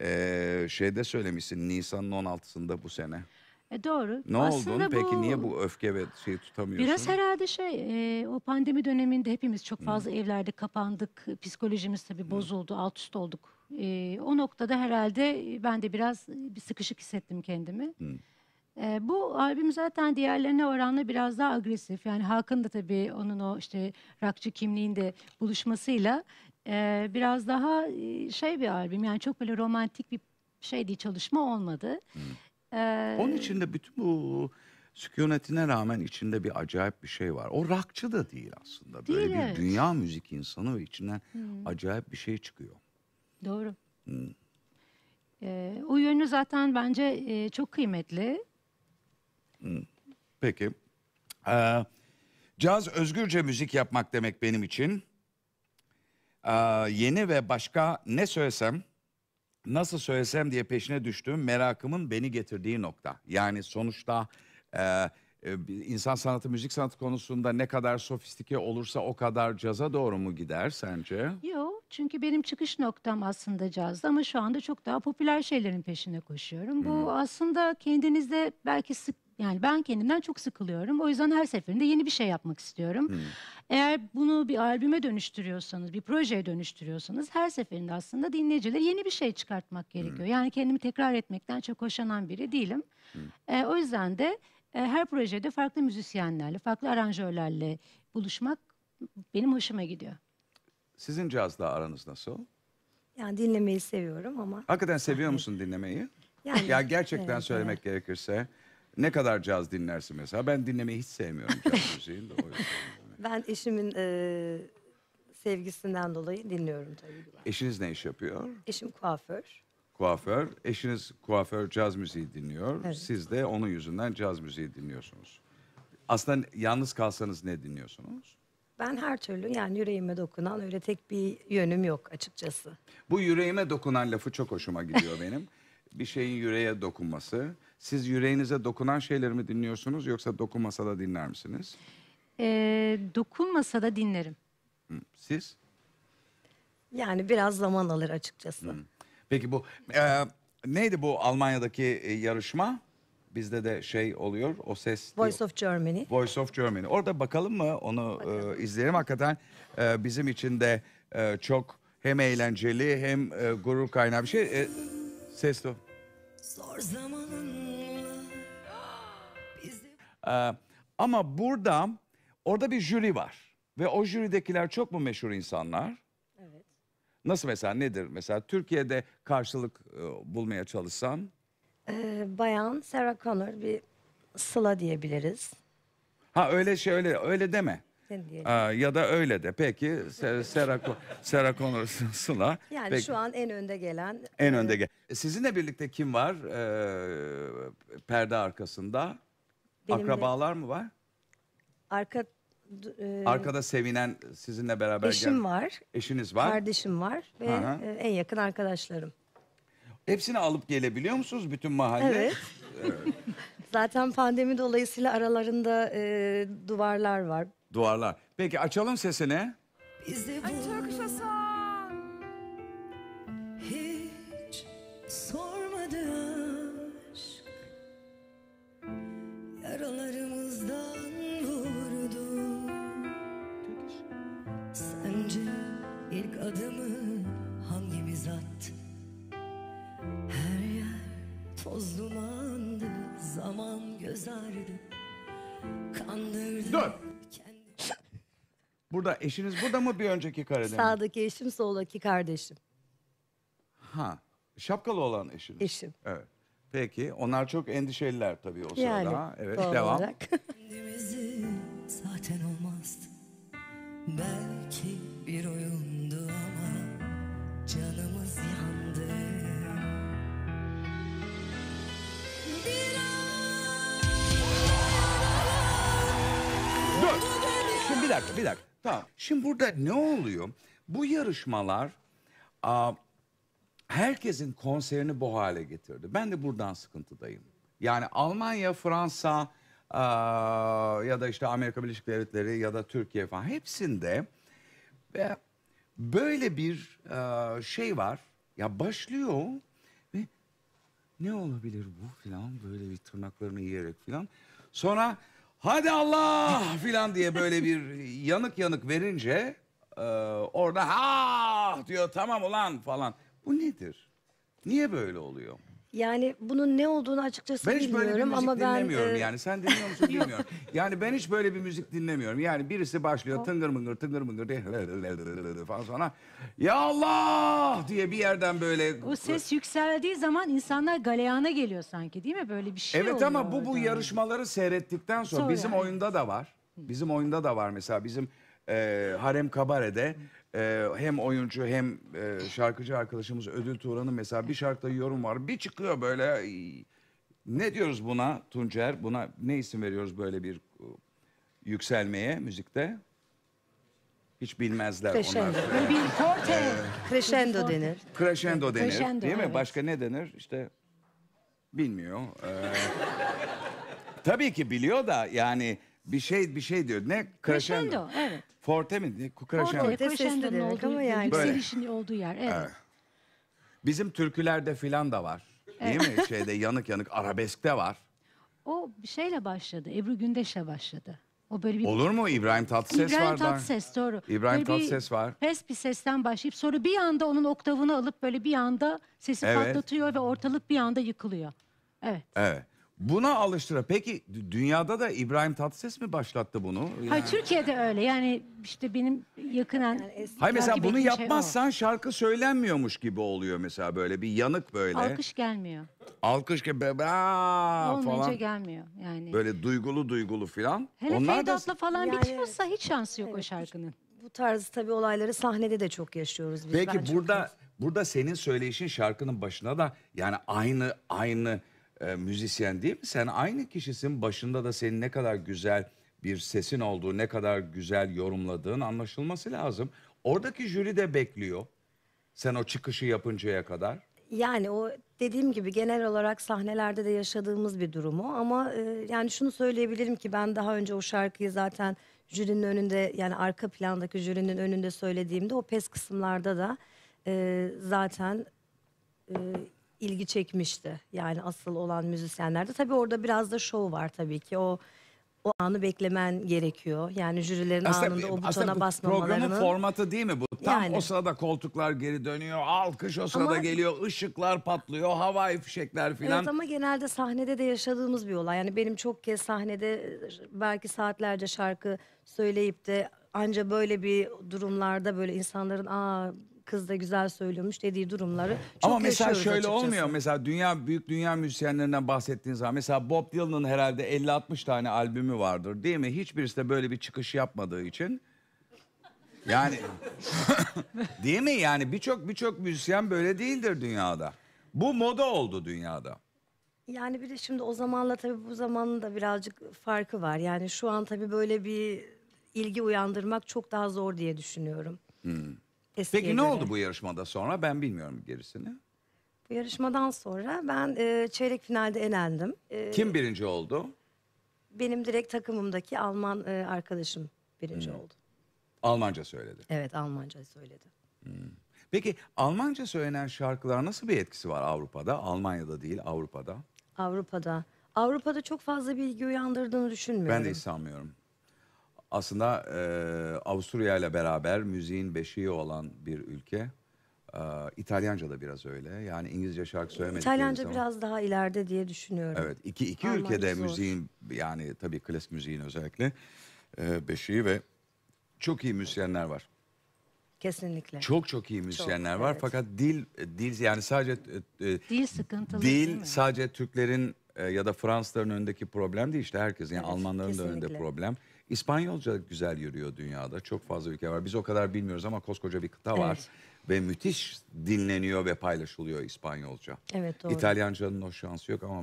[SPEAKER 2] e, şeyde söylemişsin Nisan'ın 16'sında bu sene.
[SPEAKER 5] E doğru. Ne Aslında oldun peki bu niye
[SPEAKER 2] bu öfke ve şeyi tutamıyorsun? Biraz
[SPEAKER 5] herhalde şey e, o pandemi döneminde hepimiz çok fazla evlerde kapandık. Psikolojimiz tabii bozuldu, alt üst olduk. E, o noktada herhalde ben de biraz bir sıkışık hissettim kendimi. E, bu albüm zaten diğerlerine oranla biraz daha agresif. Yani Hakan da tabii onun o işte rakçı kimliğinde buluşmasıyla e, biraz daha e, şey bir albüm. Yani çok böyle romantik bir şey değil çalışma olmadı. Ee, Onun içinde
[SPEAKER 2] bütün bu sükunetine rağmen içinde bir acayip bir şey var. O rakçı da değil aslında. Böyle bir evet. dünya müzik insanı ve içinden acayip bir şey çıkıyor.
[SPEAKER 5] Doğru. Hmm. Ee, o yönü zaten bence e, çok kıymetli.
[SPEAKER 2] Peki. Ee, caz özgürce müzik yapmak demek benim için. Ee, yeni ve başka ne söylesem nasıl söylesem diye peşine düştüğüm merakımın beni getirdiği nokta. Yani sonuçta e, e, insan sanatı, müzik sanatı konusunda ne kadar sofistike olursa o kadar caza doğru mu gider sence?
[SPEAKER 5] Yok çünkü benim çıkış noktam aslında cazdı ama şu anda çok daha popüler şeylerin peşine koşuyorum. Bu hmm. aslında kendinizde belki sık yani ben kendimden çok sıkılıyorum. O yüzden her seferinde yeni bir şey yapmak istiyorum. Hmm. Eğer bunu bir albüme dönüştürüyorsanız, bir projeye dönüştürüyorsanız her seferinde aslında dinleyicilere yeni bir şey çıkartmak hmm. gerekiyor. Hmm. Yani kendimi tekrar etmekten çok hoşlanan biri değilim. E, o yüzden de e, her projede farklı müzisyenlerle, farklı aranjörlerle buluşmak benim hoşuma gidiyor.
[SPEAKER 2] Sizin cazda aranız nasıl?
[SPEAKER 8] Yani dinlemeyi seviyorum ama.
[SPEAKER 2] Hakikaten seviyor musun dinlemeyi? Yani, ya gerçekten evet, söylemek evet. gerekirse ne kadar caz dinlersin mesela? Ben dinlemeyi hiç sevmiyorum caz müziğini de o yüzden.
[SPEAKER 8] Ben eşimin e, sevgisinden dolayı dinliyorum tabii. ki.
[SPEAKER 2] Eşiniz ne iş yapıyor?
[SPEAKER 8] Eşim kuaför.
[SPEAKER 2] Kuaför. Eşiniz kuaför caz müziği dinliyor. Evet. Siz de onun yüzünden caz müziği dinliyorsunuz. Aslında yalnız kalsanız ne dinliyorsunuz?
[SPEAKER 8] Ben her türlü yani yüreğime dokunan öyle tek bir yönüm yok açıkçası.
[SPEAKER 2] Bu yüreğime dokunan lafı çok hoşuma gidiyor benim. Bir şeyin yüreğe dokunması. Siz yüreğinize dokunan şeyleri mi dinliyorsunuz yoksa dokunmasa da dinler misiniz?
[SPEAKER 8] Ee, dokunmasa da dinlerim. Siz? Yani biraz zaman alır açıkçası.
[SPEAKER 2] Peki bu e, neydi bu Almanya'daki e, yarışma? Bizde de şey oluyor o ses. Voice of Germany. Voice of Germany. Orada bakalım mı onu e, izleyelim. Hakikaten e, bizim için de e, çok hem eğlenceli hem e, gurur kaynağı bir şey. E, ses de
[SPEAKER 8] Zor zamanınla bizi
[SPEAKER 2] Ee, ama burada Orada bir jüri var. Ve o jüridekiler çok mu meşhur insanlar? Evet. Nasıl mesela nedir? Mesela Türkiye'de karşılık e, bulmaya çalışsan?
[SPEAKER 8] Ee, bayan Sarah Connor bir Sıla diyebiliriz.
[SPEAKER 2] Ha öyle şey öyle öyle deme. Ne ya da öyle de peki Se- Sarah, Sarah Connor Sıla. Yani Peki, şu
[SPEAKER 8] an en önde gelen en e,
[SPEAKER 2] önde gel. E, sizinle birlikte kim var ee, perde arkasında? Benimle- Akrabalar mı var?
[SPEAKER 8] arka e, Arkada
[SPEAKER 2] sevinen sizinle beraber eşim gel- var, Eşiniz var.
[SPEAKER 8] kardeşim var ve e, en yakın arkadaşlarım.
[SPEAKER 2] Hepsini alıp gelebiliyor musunuz bütün mahalle? Evet.
[SPEAKER 8] Zaten pandemi dolayısıyla aralarında e, duvarlar var.
[SPEAKER 2] Duvarlar. Peki açalım sesini.
[SPEAKER 8] Bizi Ay Turkish hiç son aman göz ağrıdı.
[SPEAKER 2] Kandırdı. Dur. Burada eşiniz burada mı bir önceki karede Sağdaki
[SPEAKER 8] eşim, soldaki kardeşim.
[SPEAKER 2] Ha. Şapkalı olan eşiniz. Eşim. Evet. Peki. Onlar çok endişeliler tabii o sırada. Yani, Evet devam. olarak.
[SPEAKER 8] Kendimizi zaten olmazdı. Ben
[SPEAKER 2] dakika bir dakika. Tamam. Şimdi burada ne oluyor? Bu yarışmalar a, herkesin konserini bu hale getirdi. Ben de buradan sıkıntıdayım. Yani Almanya, Fransa a, ya da işte Amerika Birleşik Devletleri ya da Türkiye falan hepsinde ve böyle bir a, e, şey var. Ya başlıyor ve ne olabilir bu falan böyle bir tırnaklarını yiyerek falan. Sonra hadi Allah filan diye böyle bir yanık yanık verince e, orada ha diyor tamam ulan falan. Bu nedir? Niye böyle oluyor?
[SPEAKER 8] Yani bunun ne olduğunu açıkçası Ben hiç bilmiyorum böyle bir müzik ama ben dinlemiyorum e, yani.
[SPEAKER 2] Sen dinliyor musun bilmiyorum. yani ben hiç böyle bir müzik dinlemiyorum. Yani birisi başlıyor tıngır mıngır tıngır mıngır diye falan sonra ya Allah diye bir yerden böyle O ses
[SPEAKER 5] yükseldiği zaman insanlar galeyana geliyor sanki değil mi? Böyle bir şey Evet ama bu bu yarışmaları
[SPEAKER 2] seyrettikten sonra Sonra bizim yani. oyunda da var. Bizim oyunda da var mesela bizim e, Harem Kabare'de ee, hem oyuncu hem e, şarkıcı arkadaşımız Ödül Turan'ın mesela bir şarkıda yorum var. Bir çıkıyor böyle ne diyoruz buna Tuncer? Buna ne isim veriyoruz böyle bir e, yükselmeye müzikte? Hiç bilmezler Crescendo. onlar. Böyle bir
[SPEAKER 8] forte. E, Crescendo denir.
[SPEAKER 2] Crescendo denir. Crescendo, değil mi? evet. Başka ne denir? İşte bilmiyor. Ee, tabii ki biliyor da yani bir şey bir şey diyor. Ne? Crescendo. Crescendo, evet. Forte mi? Crescendo. Forte, Sesli crescendo'nun demek ama yani. yükselişin
[SPEAKER 5] olduğu yer. Evet. Evet.
[SPEAKER 2] Bizim türkülerde filan da var. Değil mi? Şeyde yanık yanık arabeskte var.
[SPEAKER 5] O bir şeyle başladı. Ebru Gündeş'le başladı. O böyle bir Olur mu? İbrahim Tatlıses İbrahim var da. Tatlıses doğru. İbrahim Böyle bir Tatlıses var. Pes bir sesten başlayıp sonra bir anda onun oktavını alıp böyle bir anda sesi Evet. patlatıyor ve ortalık bir anda yıkılıyor. Evet.
[SPEAKER 2] Evet. Buna alıştıra. Peki dünyada da İbrahim Tatlıses mi başlattı bunu? Yani- Hayır
[SPEAKER 5] Türkiye'de öyle yani işte benim yakınen Hayır mesela bunu ettiğim şey yapmazsan
[SPEAKER 2] şarkı söylenmiyormuş gibi oluyor mesela böyle bir yanık böyle. alkış gelmiyor. Alkış gibi be- be- Olmayınca falan.
[SPEAKER 8] gelmiyor yani.
[SPEAKER 5] Böyle
[SPEAKER 2] duygulu duygulu filan. Hele Onlar da
[SPEAKER 8] falan Yani bitiyorsa hiç şansı yok o şarkının. Bu tarz tabii olayları sahnede de çok yaşıyoruz biz. Ben Peki çok-
[SPEAKER 2] burada burada senin söyleyişin şarkının başına da yani aynı aynı e, müzisyen değil mi? Sen aynı kişisin başında da senin ne kadar güzel bir sesin olduğu, ne kadar güzel yorumladığın anlaşılması lazım. Oradaki jüri de bekliyor. Sen o çıkışı yapıncaya kadar.
[SPEAKER 8] Yani o dediğim gibi genel olarak sahnelerde de yaşadığımız bir durumu ama e, yani şunu söyleyebilirim ki ben daha önce o şarkıyı zaten jürinin önünde yani arka plandaki jürinin önünde söylediğimde o pes kısımlarda da e, zaten e, ilgi çekmişti. Yani asıl olan müzisyenlerde. Tabii orada biraz da şov var tabii ki. O o anı beklemen gerekiyor. Yani jürilerin aslında, anında o butona basmamalarını. Programın
[SPEAKER 2] formatı değil mi bu? Tam yani. o sırada koltuklar geri dönüyor, alkış o sırada ama, geliyor, ışıklar patlıyor, havai fişekler filan. Evet
[SPEAKER 8] ama genelde sahnede de yaşadığımız bir olay. Yani benim çok kez sahnede belki saatlerce şarkı söyleyip de anca böyle bir durumlarda böyle insanların aa kız da güzel söylüyormuş dediği durumları çok Ama mesela şöyle açıkçası. olmuyor.
[SPEAKER 2] Mesela dünya büyük dünya müzisyenlerinden bahsettiğiniz zaman mesela Bob Dylan'ın herhalde 50-60 tane albümü vardır değil mi? Hiçbirisi de böyle bir çıkış yapmadığı için. Yani değil mi? Yani birçok birçok müzisyen böyle değildir dünyada. Bu moda oldu dünyada.
[SPEAKER 8] Yani bir de şimdi o zamanla tabii bu zamanın da birazcık farkı var. Yani şu an tabii böyle bir ilgi uyandırmak çok daha zor diye düşünüyorum. Hmm. Eskiye Peki ne oldu bu
[SPEAKER 2] yarışmada sonra? Ben bilmiyorum gerisini.
[SPEAKER 8] Bu yarışmadan sonra ben e, çeyrek finalde elendim.
[SPEAKER 2] E, Kim birinci oldu?
[SPEAKER 8] Benim direkt takımımdaki Alman e, arkadaşım birinci hmm.
[SPEAKER 2] oldu. Almanca söyledi.
[SPEAKER 8] Evet Almanca söyledi. Hmm.
[SPEAKER 2] Peki Almanca söylenen şarkılar nasıl bir etkisi var Avrupa'da? Almanya'da değil Avrupa'da.
[SPEAKER 8] Avrupa'da. Avrupa'da çok fazla bilgi uyandırdığını düşünmüyorum. Ben de hiç
[SPEAKER 2] sanmıyorum aslında e, Avusturya ile beraber müziğin beşiği olan bir ülke. E, İtalyanca da biraz öyle. Yani İngilizce şarkı söylemedikleri İtalyanca zaman... biraz
[SPEAKER 8] daha ileride diye düşünüyorum. Evet.
[SPEAKER 2] iki, iki ülkede zor. müziğin yani tabii klasik müziğin özellikle e, beşiği ve çok iyi müzisyenler var.
[SPEAKER 8] Kesinlikle. Çok
[SPEAKER 2] çok iyi müzisyenler çok, var evet. fakat dil e, dil yani sadece e, e,
[SPEAKER 8] dil sıkıntılı
[SPEAKER 5] dil değil mi?
[SPEAKER 2] sadece Türklerin ya da Fransızların önündeki problem değil işte herkesin yani evet, Almanların kesinlikle. da önünde problem. İspanyolca güzel yürüyor dünyada. Çok fazla ülke var. Biz o kadar bilmiyoruz ama koskoca bir kıta var. Ve müthiş dinleniyor ve paylaşılıyor İspanyolca. Evet doğru. İtalyancanın o şansı yok ama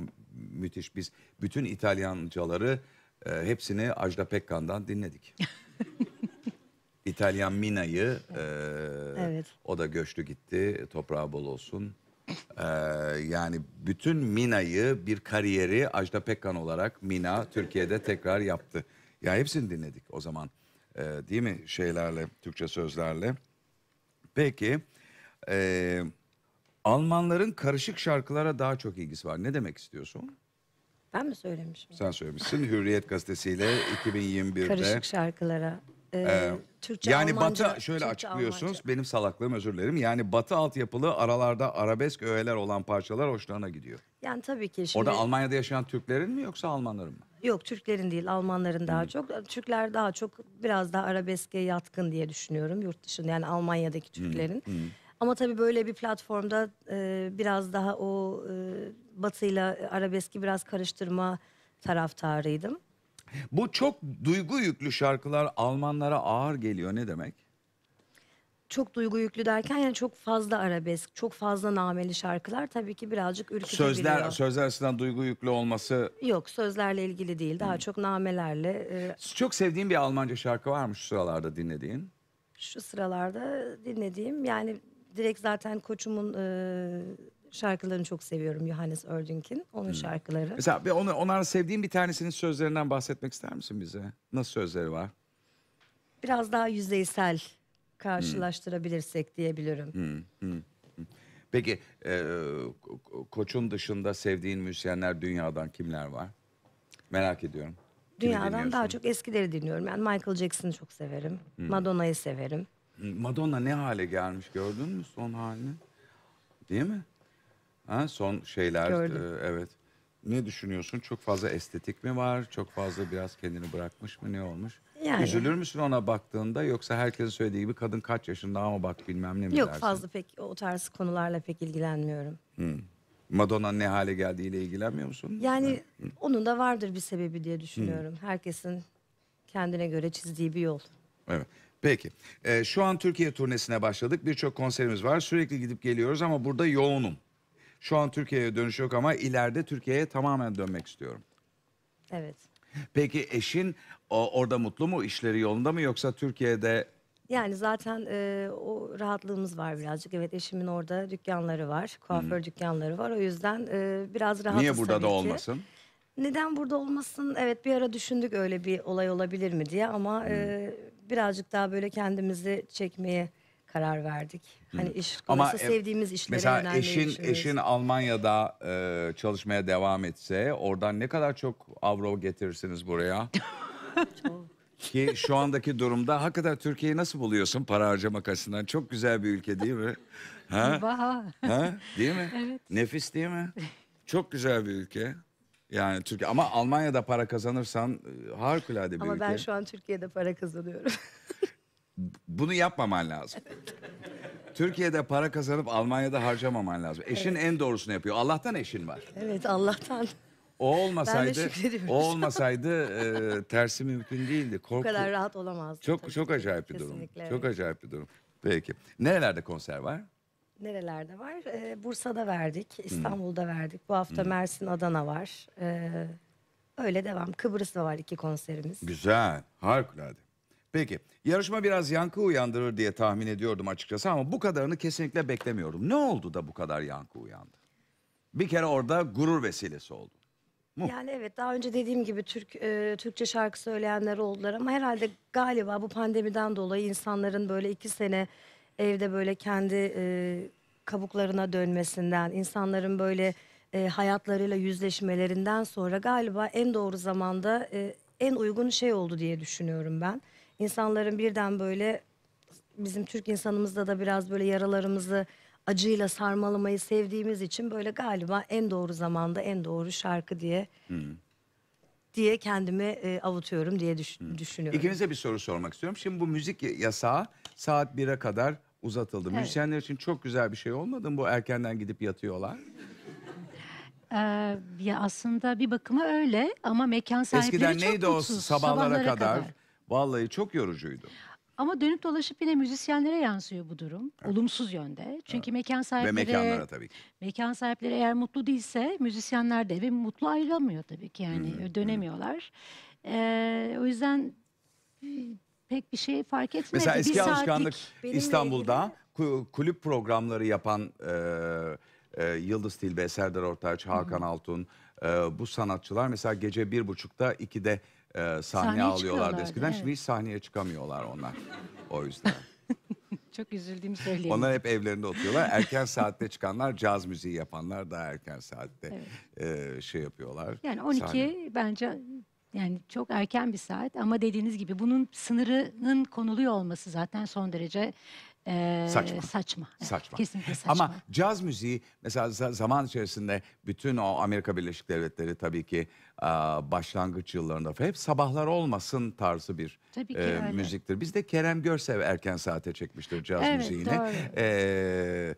[SPEAKER 2] müthiş. Biz bütün İtalyancaları e, hepsini Ajda Pekkan'dan dinledik. İtalyan Mina'yı e, evet. o da göçlü gitti. Toprağı bol olsun. Ee, yani bütün Mina'yı bir kariyeri Ajda Pekkan olarak Mina Türkiye'de tekrar yaptı. Ya hepsini dinledik o zaman. E, değil mi? Şeylerle, Türkçe sözlerle. Peki. E, Almanların karışık şarkılara daha çok ilgisi var. Ne demek istiyorsun?
[SPEAKER 8] Ben mi söylemişim?
[SPEAKER 2] Sen söylemişsin. Hürriyet gazetesiyle 2021'de. Karışık
[SPEAKER 8] şarkılara. Ee, ee, Türkçe, yani Almanca, Batı şöyle
[SPEAKER 2] Türkçe, açıklıyorsunuz. Almanca. Benim salaklığım özür dilerim. Yani Batı altyapılı aralarda arabesk öğeler olan parçalar hoşlarına gidiyor.
[SPEAKER 8] Yani tabii ki şimdi. Orada Almanya'da
[SPEAKER 2] yaşayan Türklerin mi yoksa Almanların mı?
[SPEAKER 8] Yok Türklerin değil Almanların daha hmm. çok. Ee, Türkler daha çok biraz daha arabeske yatkın diye düşünüyorum yurt dışında yani Almanya'daki hmm, Türklerin. Hmm. Ama tabii böyle bir platformda e, biraz daha o e, batıyla arabeski biraz karıştırma taraftarıydım.
[SPEAKER 2] Bu çok duygu yüklü şarkılar Almanlara ağır geliyor ne demek?
[SPEAKER 8] Çok duygu yüklü derken yani çok fazla arabesk, çok fazla nameli şarkılar tabii ki birazcık ürkütebiliyor. Sözler
[SPEAKER 2] sözler açısından duygu yüklü olması
[SPEAKER 8] Yok sözlerle ilgili değil daha hmm. çok namelerle. e,
[SPEAKER 2] çok sevdiğin bir Almanca şarkı var mı şu sıralarda dinlediğin.
[SPEAKER 8] şu sıralarda dinlediğim yani direkt zaten koçumun e, şarkılarını çok seviyorum Johannes Oerdink'in
[SPEAKER 2] onun hmm. şarkıları. Mesela bir onu onlar sevdiğin bir tanesinin sözlerinden bahsetmek ister misin bize? Nasıl sözleri var?
[SPEAKER 8] Biraz daha yüzeysel karşılaştırabilirsek hmm. diyebilirim.
[SPEAKER 2] Hmm, hmm, Peki e, koçun dışında sevdiğin müzisyenler dünyadan kimler var? Merak ediyorum. Dünyadan
[SPEAKER 8] daha çok eskileri dinliyorum. Yani Michael Jackson'ı çok severim. Madonna'yı severim.
[SPEAKER 2] Madonna ne hale gelmiş gördün mü son halini? Değil mi? Ha, son şeyler Gördüm. e, evet. Ne düşünüyorsun? Çok fazla estetik mi var? Çok fazla biraz kendini bırakmış mı? Ne olmuş? Yani. Üzülür müsün ona baktığında yoksa herkesin söylediği gibi kadın kaç yaşında ama bak bilmem ne mi Yok dersin? fazla
[SPEAKER 8] pek o tarz konularla pek ilgilenmiyorum.
[SPEAKER 2] Hmm. Madonna ne hale geldiğiyle ilgilenmiyor musun?
[SPEAKER 8] Yani Hı. onun da vardır bir sebebi diye düşünüyorum. Hmm. Herkesin kendine göre çizdiği bir yol.
[SPEAKER 2] Evet. Peki. Ee, şu an Türkiye turnesine başladık. Birçok konserimiz var. Sürekli gidip geliyoruz ama burada yoğunum. Şu an Türkiye'ye dönüş yok ama ileride Türkiye'ye tamamen dönmek istiyorum. Evet. Peki eşin o, orada mutlu mu? İşleri yolunda mı? Yoksa Türkiye'de
[SPEAKER 8] Yani zaten e, o rahatlığımız var birazcık. Evet eşimin orada dükkanları var, kuaför dükkanları var. O yüzden e, biraz rahatız niye burada da ki. olmasın? Neden burada olmasın? Evet bir ara düşündük öyle bir olay olabilir mi diye ama e, birazcık daha böyle kendimizi çekmeye karar verdik. Hani iş
[SPEAKER 2] Ama, sevdiğimiz e, sevdiğimiz işlere Mesela eşin eşin Almanya'da e, çalışmaya devam etse oradan ne kadar çok avro getirirsiniz buraya? Ki şu andaki durumda hakikaten Türkiye'yi nasıl buluyorsun para harcamak açısından? Çok güzel bir ülke değil mi? Ha?
[SPEAKER 6] Vaha. Ha?
[SPEAKER 2] Değil mi? Evet. Nefis değil mi? Çok güzel bir ülke. Yani Türkiye ama Almanya'da para kazanırsan e, harikulade bir Ama ülke. ben şu
[SPEAKER 8] an Türkiye'de para kazanıyorum.
[SPEAKER 2] Bunu yapmaman lazım. Türkiye'de para kazanıp Almanya'da harcamaman lazım. Eşin en doğrusunu yapıyor. Allah'tan eşin var.
[SPEAKER 8] evet Allah'tan.
[SPEAKER 2] O olmasaydı o olmasaydı e, tersi mümkün değildi. Korku. Bu kadar rahat olamazdı. Çok tabii çok ki. acayip bir durum. Kesinlikle, Çok acayip bir durum. Peki. Nerelerde konser var?
[SPEAKER 8] Nerelerde var? Ee, Bursa'da verdik, İstanbul'da verdik. Bu hafta Mersin, Adana var. Ee, öyle devam. Kıbrıs'ta var iki konserimiz. Güzel.
[SPEAKER 2] Harikulade. Peki. Yarışma biraz yankı uyandırır diye tahmin ediyordum açıkçası ama bu kadarını kesinlikle beklemiyordum. Ne oldu da bu kadar yankı uyandı? Bir kere orada gurur vesilesi oldu
[SPEAKER 8] mu? Yani evet daha önce dediğim gibi Türk e, Türkçe şarkı söyleyenler oldular ama herhalde galiba bu pandemiden dolayı insanların böyle iki sene evde böyle kendi e, kabuklarına dönmesinden, insanların böyle e, hayatlarıyla yüzleşmelerinden sonra galiba en doğru zamanda e, en uygun şey oldu diye düşünüyorum ben. İnsanların birden böyle bizim Türk insanımızda da biraz böyle yaralarımızı acıyla sarmalamayı sevdiğimiz için böyle galiba en doğru zamanda en doğru şarkı diye Hmm. diye kendimi e, avutuyorum diye düş- hmm. düşünüyorum. İkinize
[SPEAKER 2] bir soru sormak istiyorum. Şimdi bu müzik yasağı saat 1'e kadar uzatıldı. Evet. Müzisyenler için çok güzel bir şey olmadı mı? Bu erkenden gidip yatıyorlar.
[SPEAKER 8] Ee,
[SPEAKER 5] ya aslında bir bakıma öyle ama mekan sahipleri Eskiden çok neydi o mutsuz. sabahlara kadar?
[SPEAKER 2] Vallahi çok yorucuydu.
[SPEAKER 5] Ama dönüp dolaşıp yine müzisyenlere yansıyor bu durum. Evet. Olumsuz yönde. Çünkü evet. mekan sahipleri... Ve mekanlara tabii ki. Mekan sahipleri eğer mutlu değilse müzisyenler de eve mutlu ayrılamıyor tabii ki yani. Hı-hı. Dönemiyorlar. Ee, o yüzden e, pek bir şey fark etmedi. Mesela eski bir alışkanlık İstanbul'da
[SPEAKER 2] kulüp programları yapan e, e, Yıldız Tilbe, Serdar Ortaç, Hakan hı Altun... E, bu sanatçılar mesela gece bir buçukta ikide e, sahne Sahneye alıyorlar çıkıyorlardı, eskiden. Şimdi hiç sahneye çıkamıyorlar onlar. O yüzden.
[SPEAKER 5] Çok üzüldüğümü söyleyeyim. Onlar hep
[SPEAKER 2] evlerinde oturuyorlar. Erken saatte çıkanlar caz müziği yapanlar daha erken saatte e, şey yapıyorlar. Yani 12 Sahne.
[SPEAKER 5] bence yani çok erken bir saat ama dediğiniz gibi bunun sınırının konuluyor olması zaten son derece ee, Saçma. Saçma. Evet,
[SPEAKER 2] Saçma. Kesinlikle saçma. Ama caz müziği mesela zaman içerisinde bütün o Amerika Birleşik Devletleri tabii ki aa, başlangıç yıllarında hep sabahlar olmasın tarzı bir
[SPEAKER 6] Tabii ki öyle.
[SPEAKER 2] müziktir. Bizde Kerem Görsev erken saate çekmiştir caz Evet, müziğini. doğru.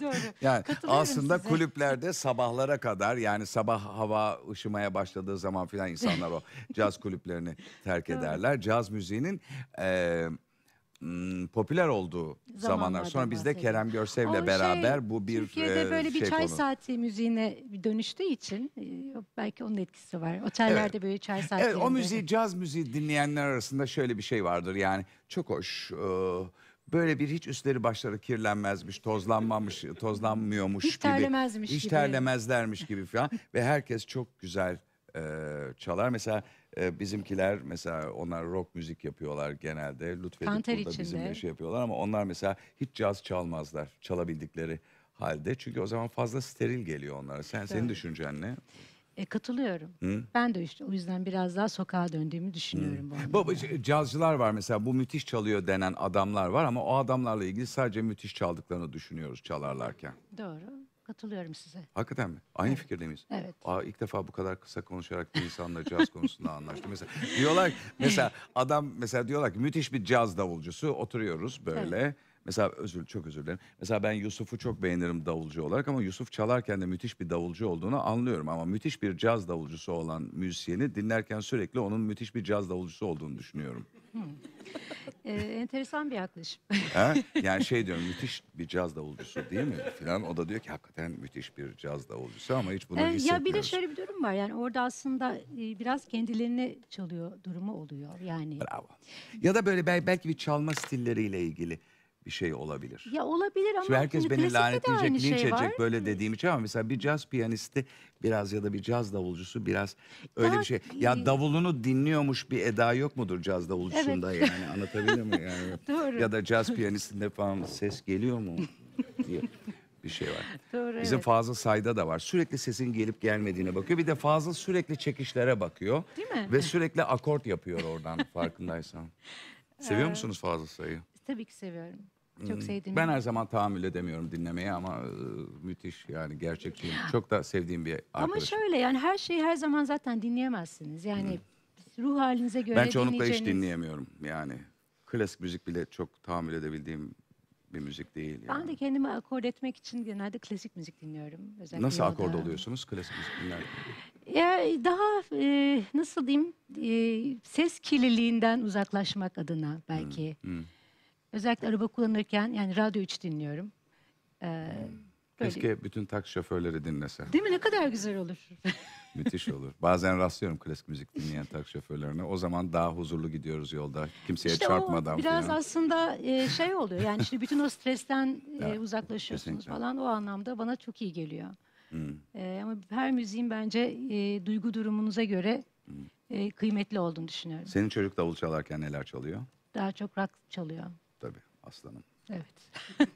[SPEAKER 2] Doğru. yani aslında size. kulüplerde sabahlara kadar yani sabah hava ışımaya başladığı zaman filan insanlar o caz kulüplerini terk ederler. Caz müziğinin eee popüler olduğu zamanlar. Zamanlardan Sonra biz de Kerem Görsev'le O şey, beraber bu bir Türkiye'de e, böyle bir şey çay konu.
[SPEAKER 5] saati müziğine dönüştüğü için belki onun etkisi var. Otellerde böyle çay saati. Evet, o müziği,
[SPEAKER 2] caz müziği dinleyenler arasında şöyle bir şey vardır yani çok hoş. e, böyle bir hiç üstleri başları kirlenmezmiş, tozlanmamış, tozlanmıyormuş Hiç gibi. terlemezmiş hiç gibi. terlemezlermiş gibi falan. Ve herkes çok güzel e, çalar. Mesela e, bizimkiler mesela onlar rock müzik yapıyorlar genelde. Lütfedip Kantar burada içinde. bizimle şey yapıyorlar ama onlar mesela hiç caz çalmazlar çalabildikleri halde. Çünkü o zaman fazla steril geliyor onlara. Sen Senin düşüncen ne?
[SPEAKER 5] E, katılıyorum. Hı? Ben de işte o yüzden biraz daha sokağa döndüğümü düşünüyorum.
[SPEAKER 2] bu anlamda. Baba cazcılar var mesela bu müthiş çalıyor denen adamlar var ama o adamlarla ilgili sadece müthiş çaldıklarını düşünüyoruz çalarlarken.
[SPEAKER 5] Doğru. Katılıyorum size.
[SPEAKER 2] Hakikaten mi? Aynı evet. fikirde miyiz? Evet. Aa, ilk defa bu kadar kısa konuşarak bir insanla caz konusunda anlaştım. Mesela diyorlar mesela adam mesela diyorlar ki müthiş bir caz davulcusu oturuyoruz böyle. Evet. Mesela özür çok özür dilerim. Mesela ben Yusuf'u çok beğenirim davulcu olarak ama Yusuf çalarken de müthiş bir davulcu olduğunu anlıyorum ama müthiş bir caz davulcusu olan müzisyeni dinlerken sürekli onun müthiş bir caz davulcusu olduğunu düşünüyorum.
[SPEAKER 5] Ee, enteresan bir yaklaşım.
[SPEAKER 2] Ha? Yani şey diyorum müthiş bir caz davulcusu değil mi filan. O da diyor ki hakikaten müthiş bir caz davulcusu ama hiç bunu Ee, hissetmiyoruz. ya bir de şöyle
[SPEAKER 5] bir durum var. Yani orada aslında e, biraz kendilerini çalıyor durumu oluyor. Yani Bravo.
[SPEAKER 2] Ya da böyle belki bir çalma stilleriyle ilgili bir şey olabilir.
[SPEAKER 5] Ya olabilir ama Şimdi herkes beni lanetleyecek, linç şey edecek var.
[SPEAKER 2] böyle dediğim için ama mesela bir caz piyanisti biraz ya da bir caz davulcusu biraz öyle Daha- bir şey. Ya e, davulunu dinliyormuş bir eda yok mudur caz davulcusunda yani anlatabiliyor muyum? Yani? Doğru. Ya da caz piyanistinde falan ses geliyor mu diye bir şey var.
[SPEAKER 6] Doğru, Bizim evet.
[SPEAKER 2] Fazıl Say'da da var. Sürekli sesin gelip gelmediğine bakıyor. Bir de Fazıl sürekli çekişlere bakıyor.
[SPEAKER 6] Değil
[SPEAKER 5] mi? Ve
[SPEAKER 2] sürekli akort yapıyor oradan farkındaysan.
[SPEAKER 5] Seviyor musunuz Fazıl Say'ı? Tabii ki seviyorum.
[SPEAKER 2] Çok hmm. sevdiğim. Ben her zaman tahammül edemiyorum dinlemeye ama e, müthiş yani gerçekçiyim. Çok da sevdiğim bir arkadaşım.
[SPEAKER 5] Ama şöyle yani her şeyi her zaman zaten dinleyemezsiniz. Yani hmm. ruh halinize göre ben çoğunlukla hiç
[SPEAKER 2] dinleyemiyorum yani. Klasik müzik bile çok tahammül edebildiğim bir müzik değil. Yani.
[SPEAKER 5] Ben de kendimi akord etmek için genelde klasik müzik dinliyorum. Özellikle Nasıl yolda. akord
[SPEAKER 2] oluyorsunuz klasik müzik dinlerken?
[SPEAKER 5] Ya daha e, nasıl diyeyim e, ses kirliliğinden uzaklaşmak adına belki. Hı. Hmm, Özellikle araba kullanırken yani radyo hiç dinliyorum. Ee, hmm.
[SPEAKER 2] böyle- Keşke bütün taksi şoförleri dinlese. Değil
[SPEAKER 5] mi? Ne kadar güzel olur.
[SPEAKER 2] Müthiş olur. Bazen rastlıyorum klasik müzik dinleyen taksi şoförlerine. O zaman daha huzurlu gidiyoruz yolda. Kimseye İşte o çarpmadan biraz falan.
[SPEAKER 5] aslında e, şey oluyor. Yani şimdi bütün o stresten e, Ya, uzaklaşıyorsunuz kesinlikle. falan. O anlamda bana çok iyi geliyor. Hı. Hmm. E, ama her müziğin bence e, duygu durumunuza göre hmm. e, kıymetli olduğunu düşünüyorum. Senin
[SPEAKER 2] çocuk davul çalarken neler çalıyor?
[SPEAKER 5] Daha çok rock çalıyor.
[SPEAKER 2] Tabii aslanım.
[SPEAKER 5] Evet.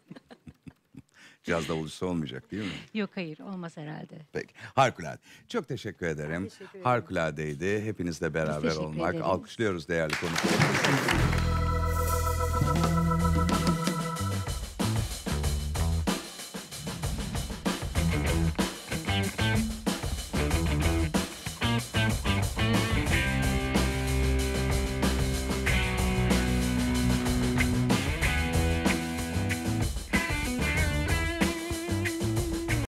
[SPEAKER 2] Caz davulcusu olmayacak değil mi?
[SPEAKER 5] Yok hayır olmaz herhalde.
[SPEAKER 2] Peki harikulade. Çok teşekkür ederim. Ben teşekkür ederim. Harikuladeydi. Hepinizle beraber olmak. Ederim. Alkışlıyoruz değerli konuklarımızı.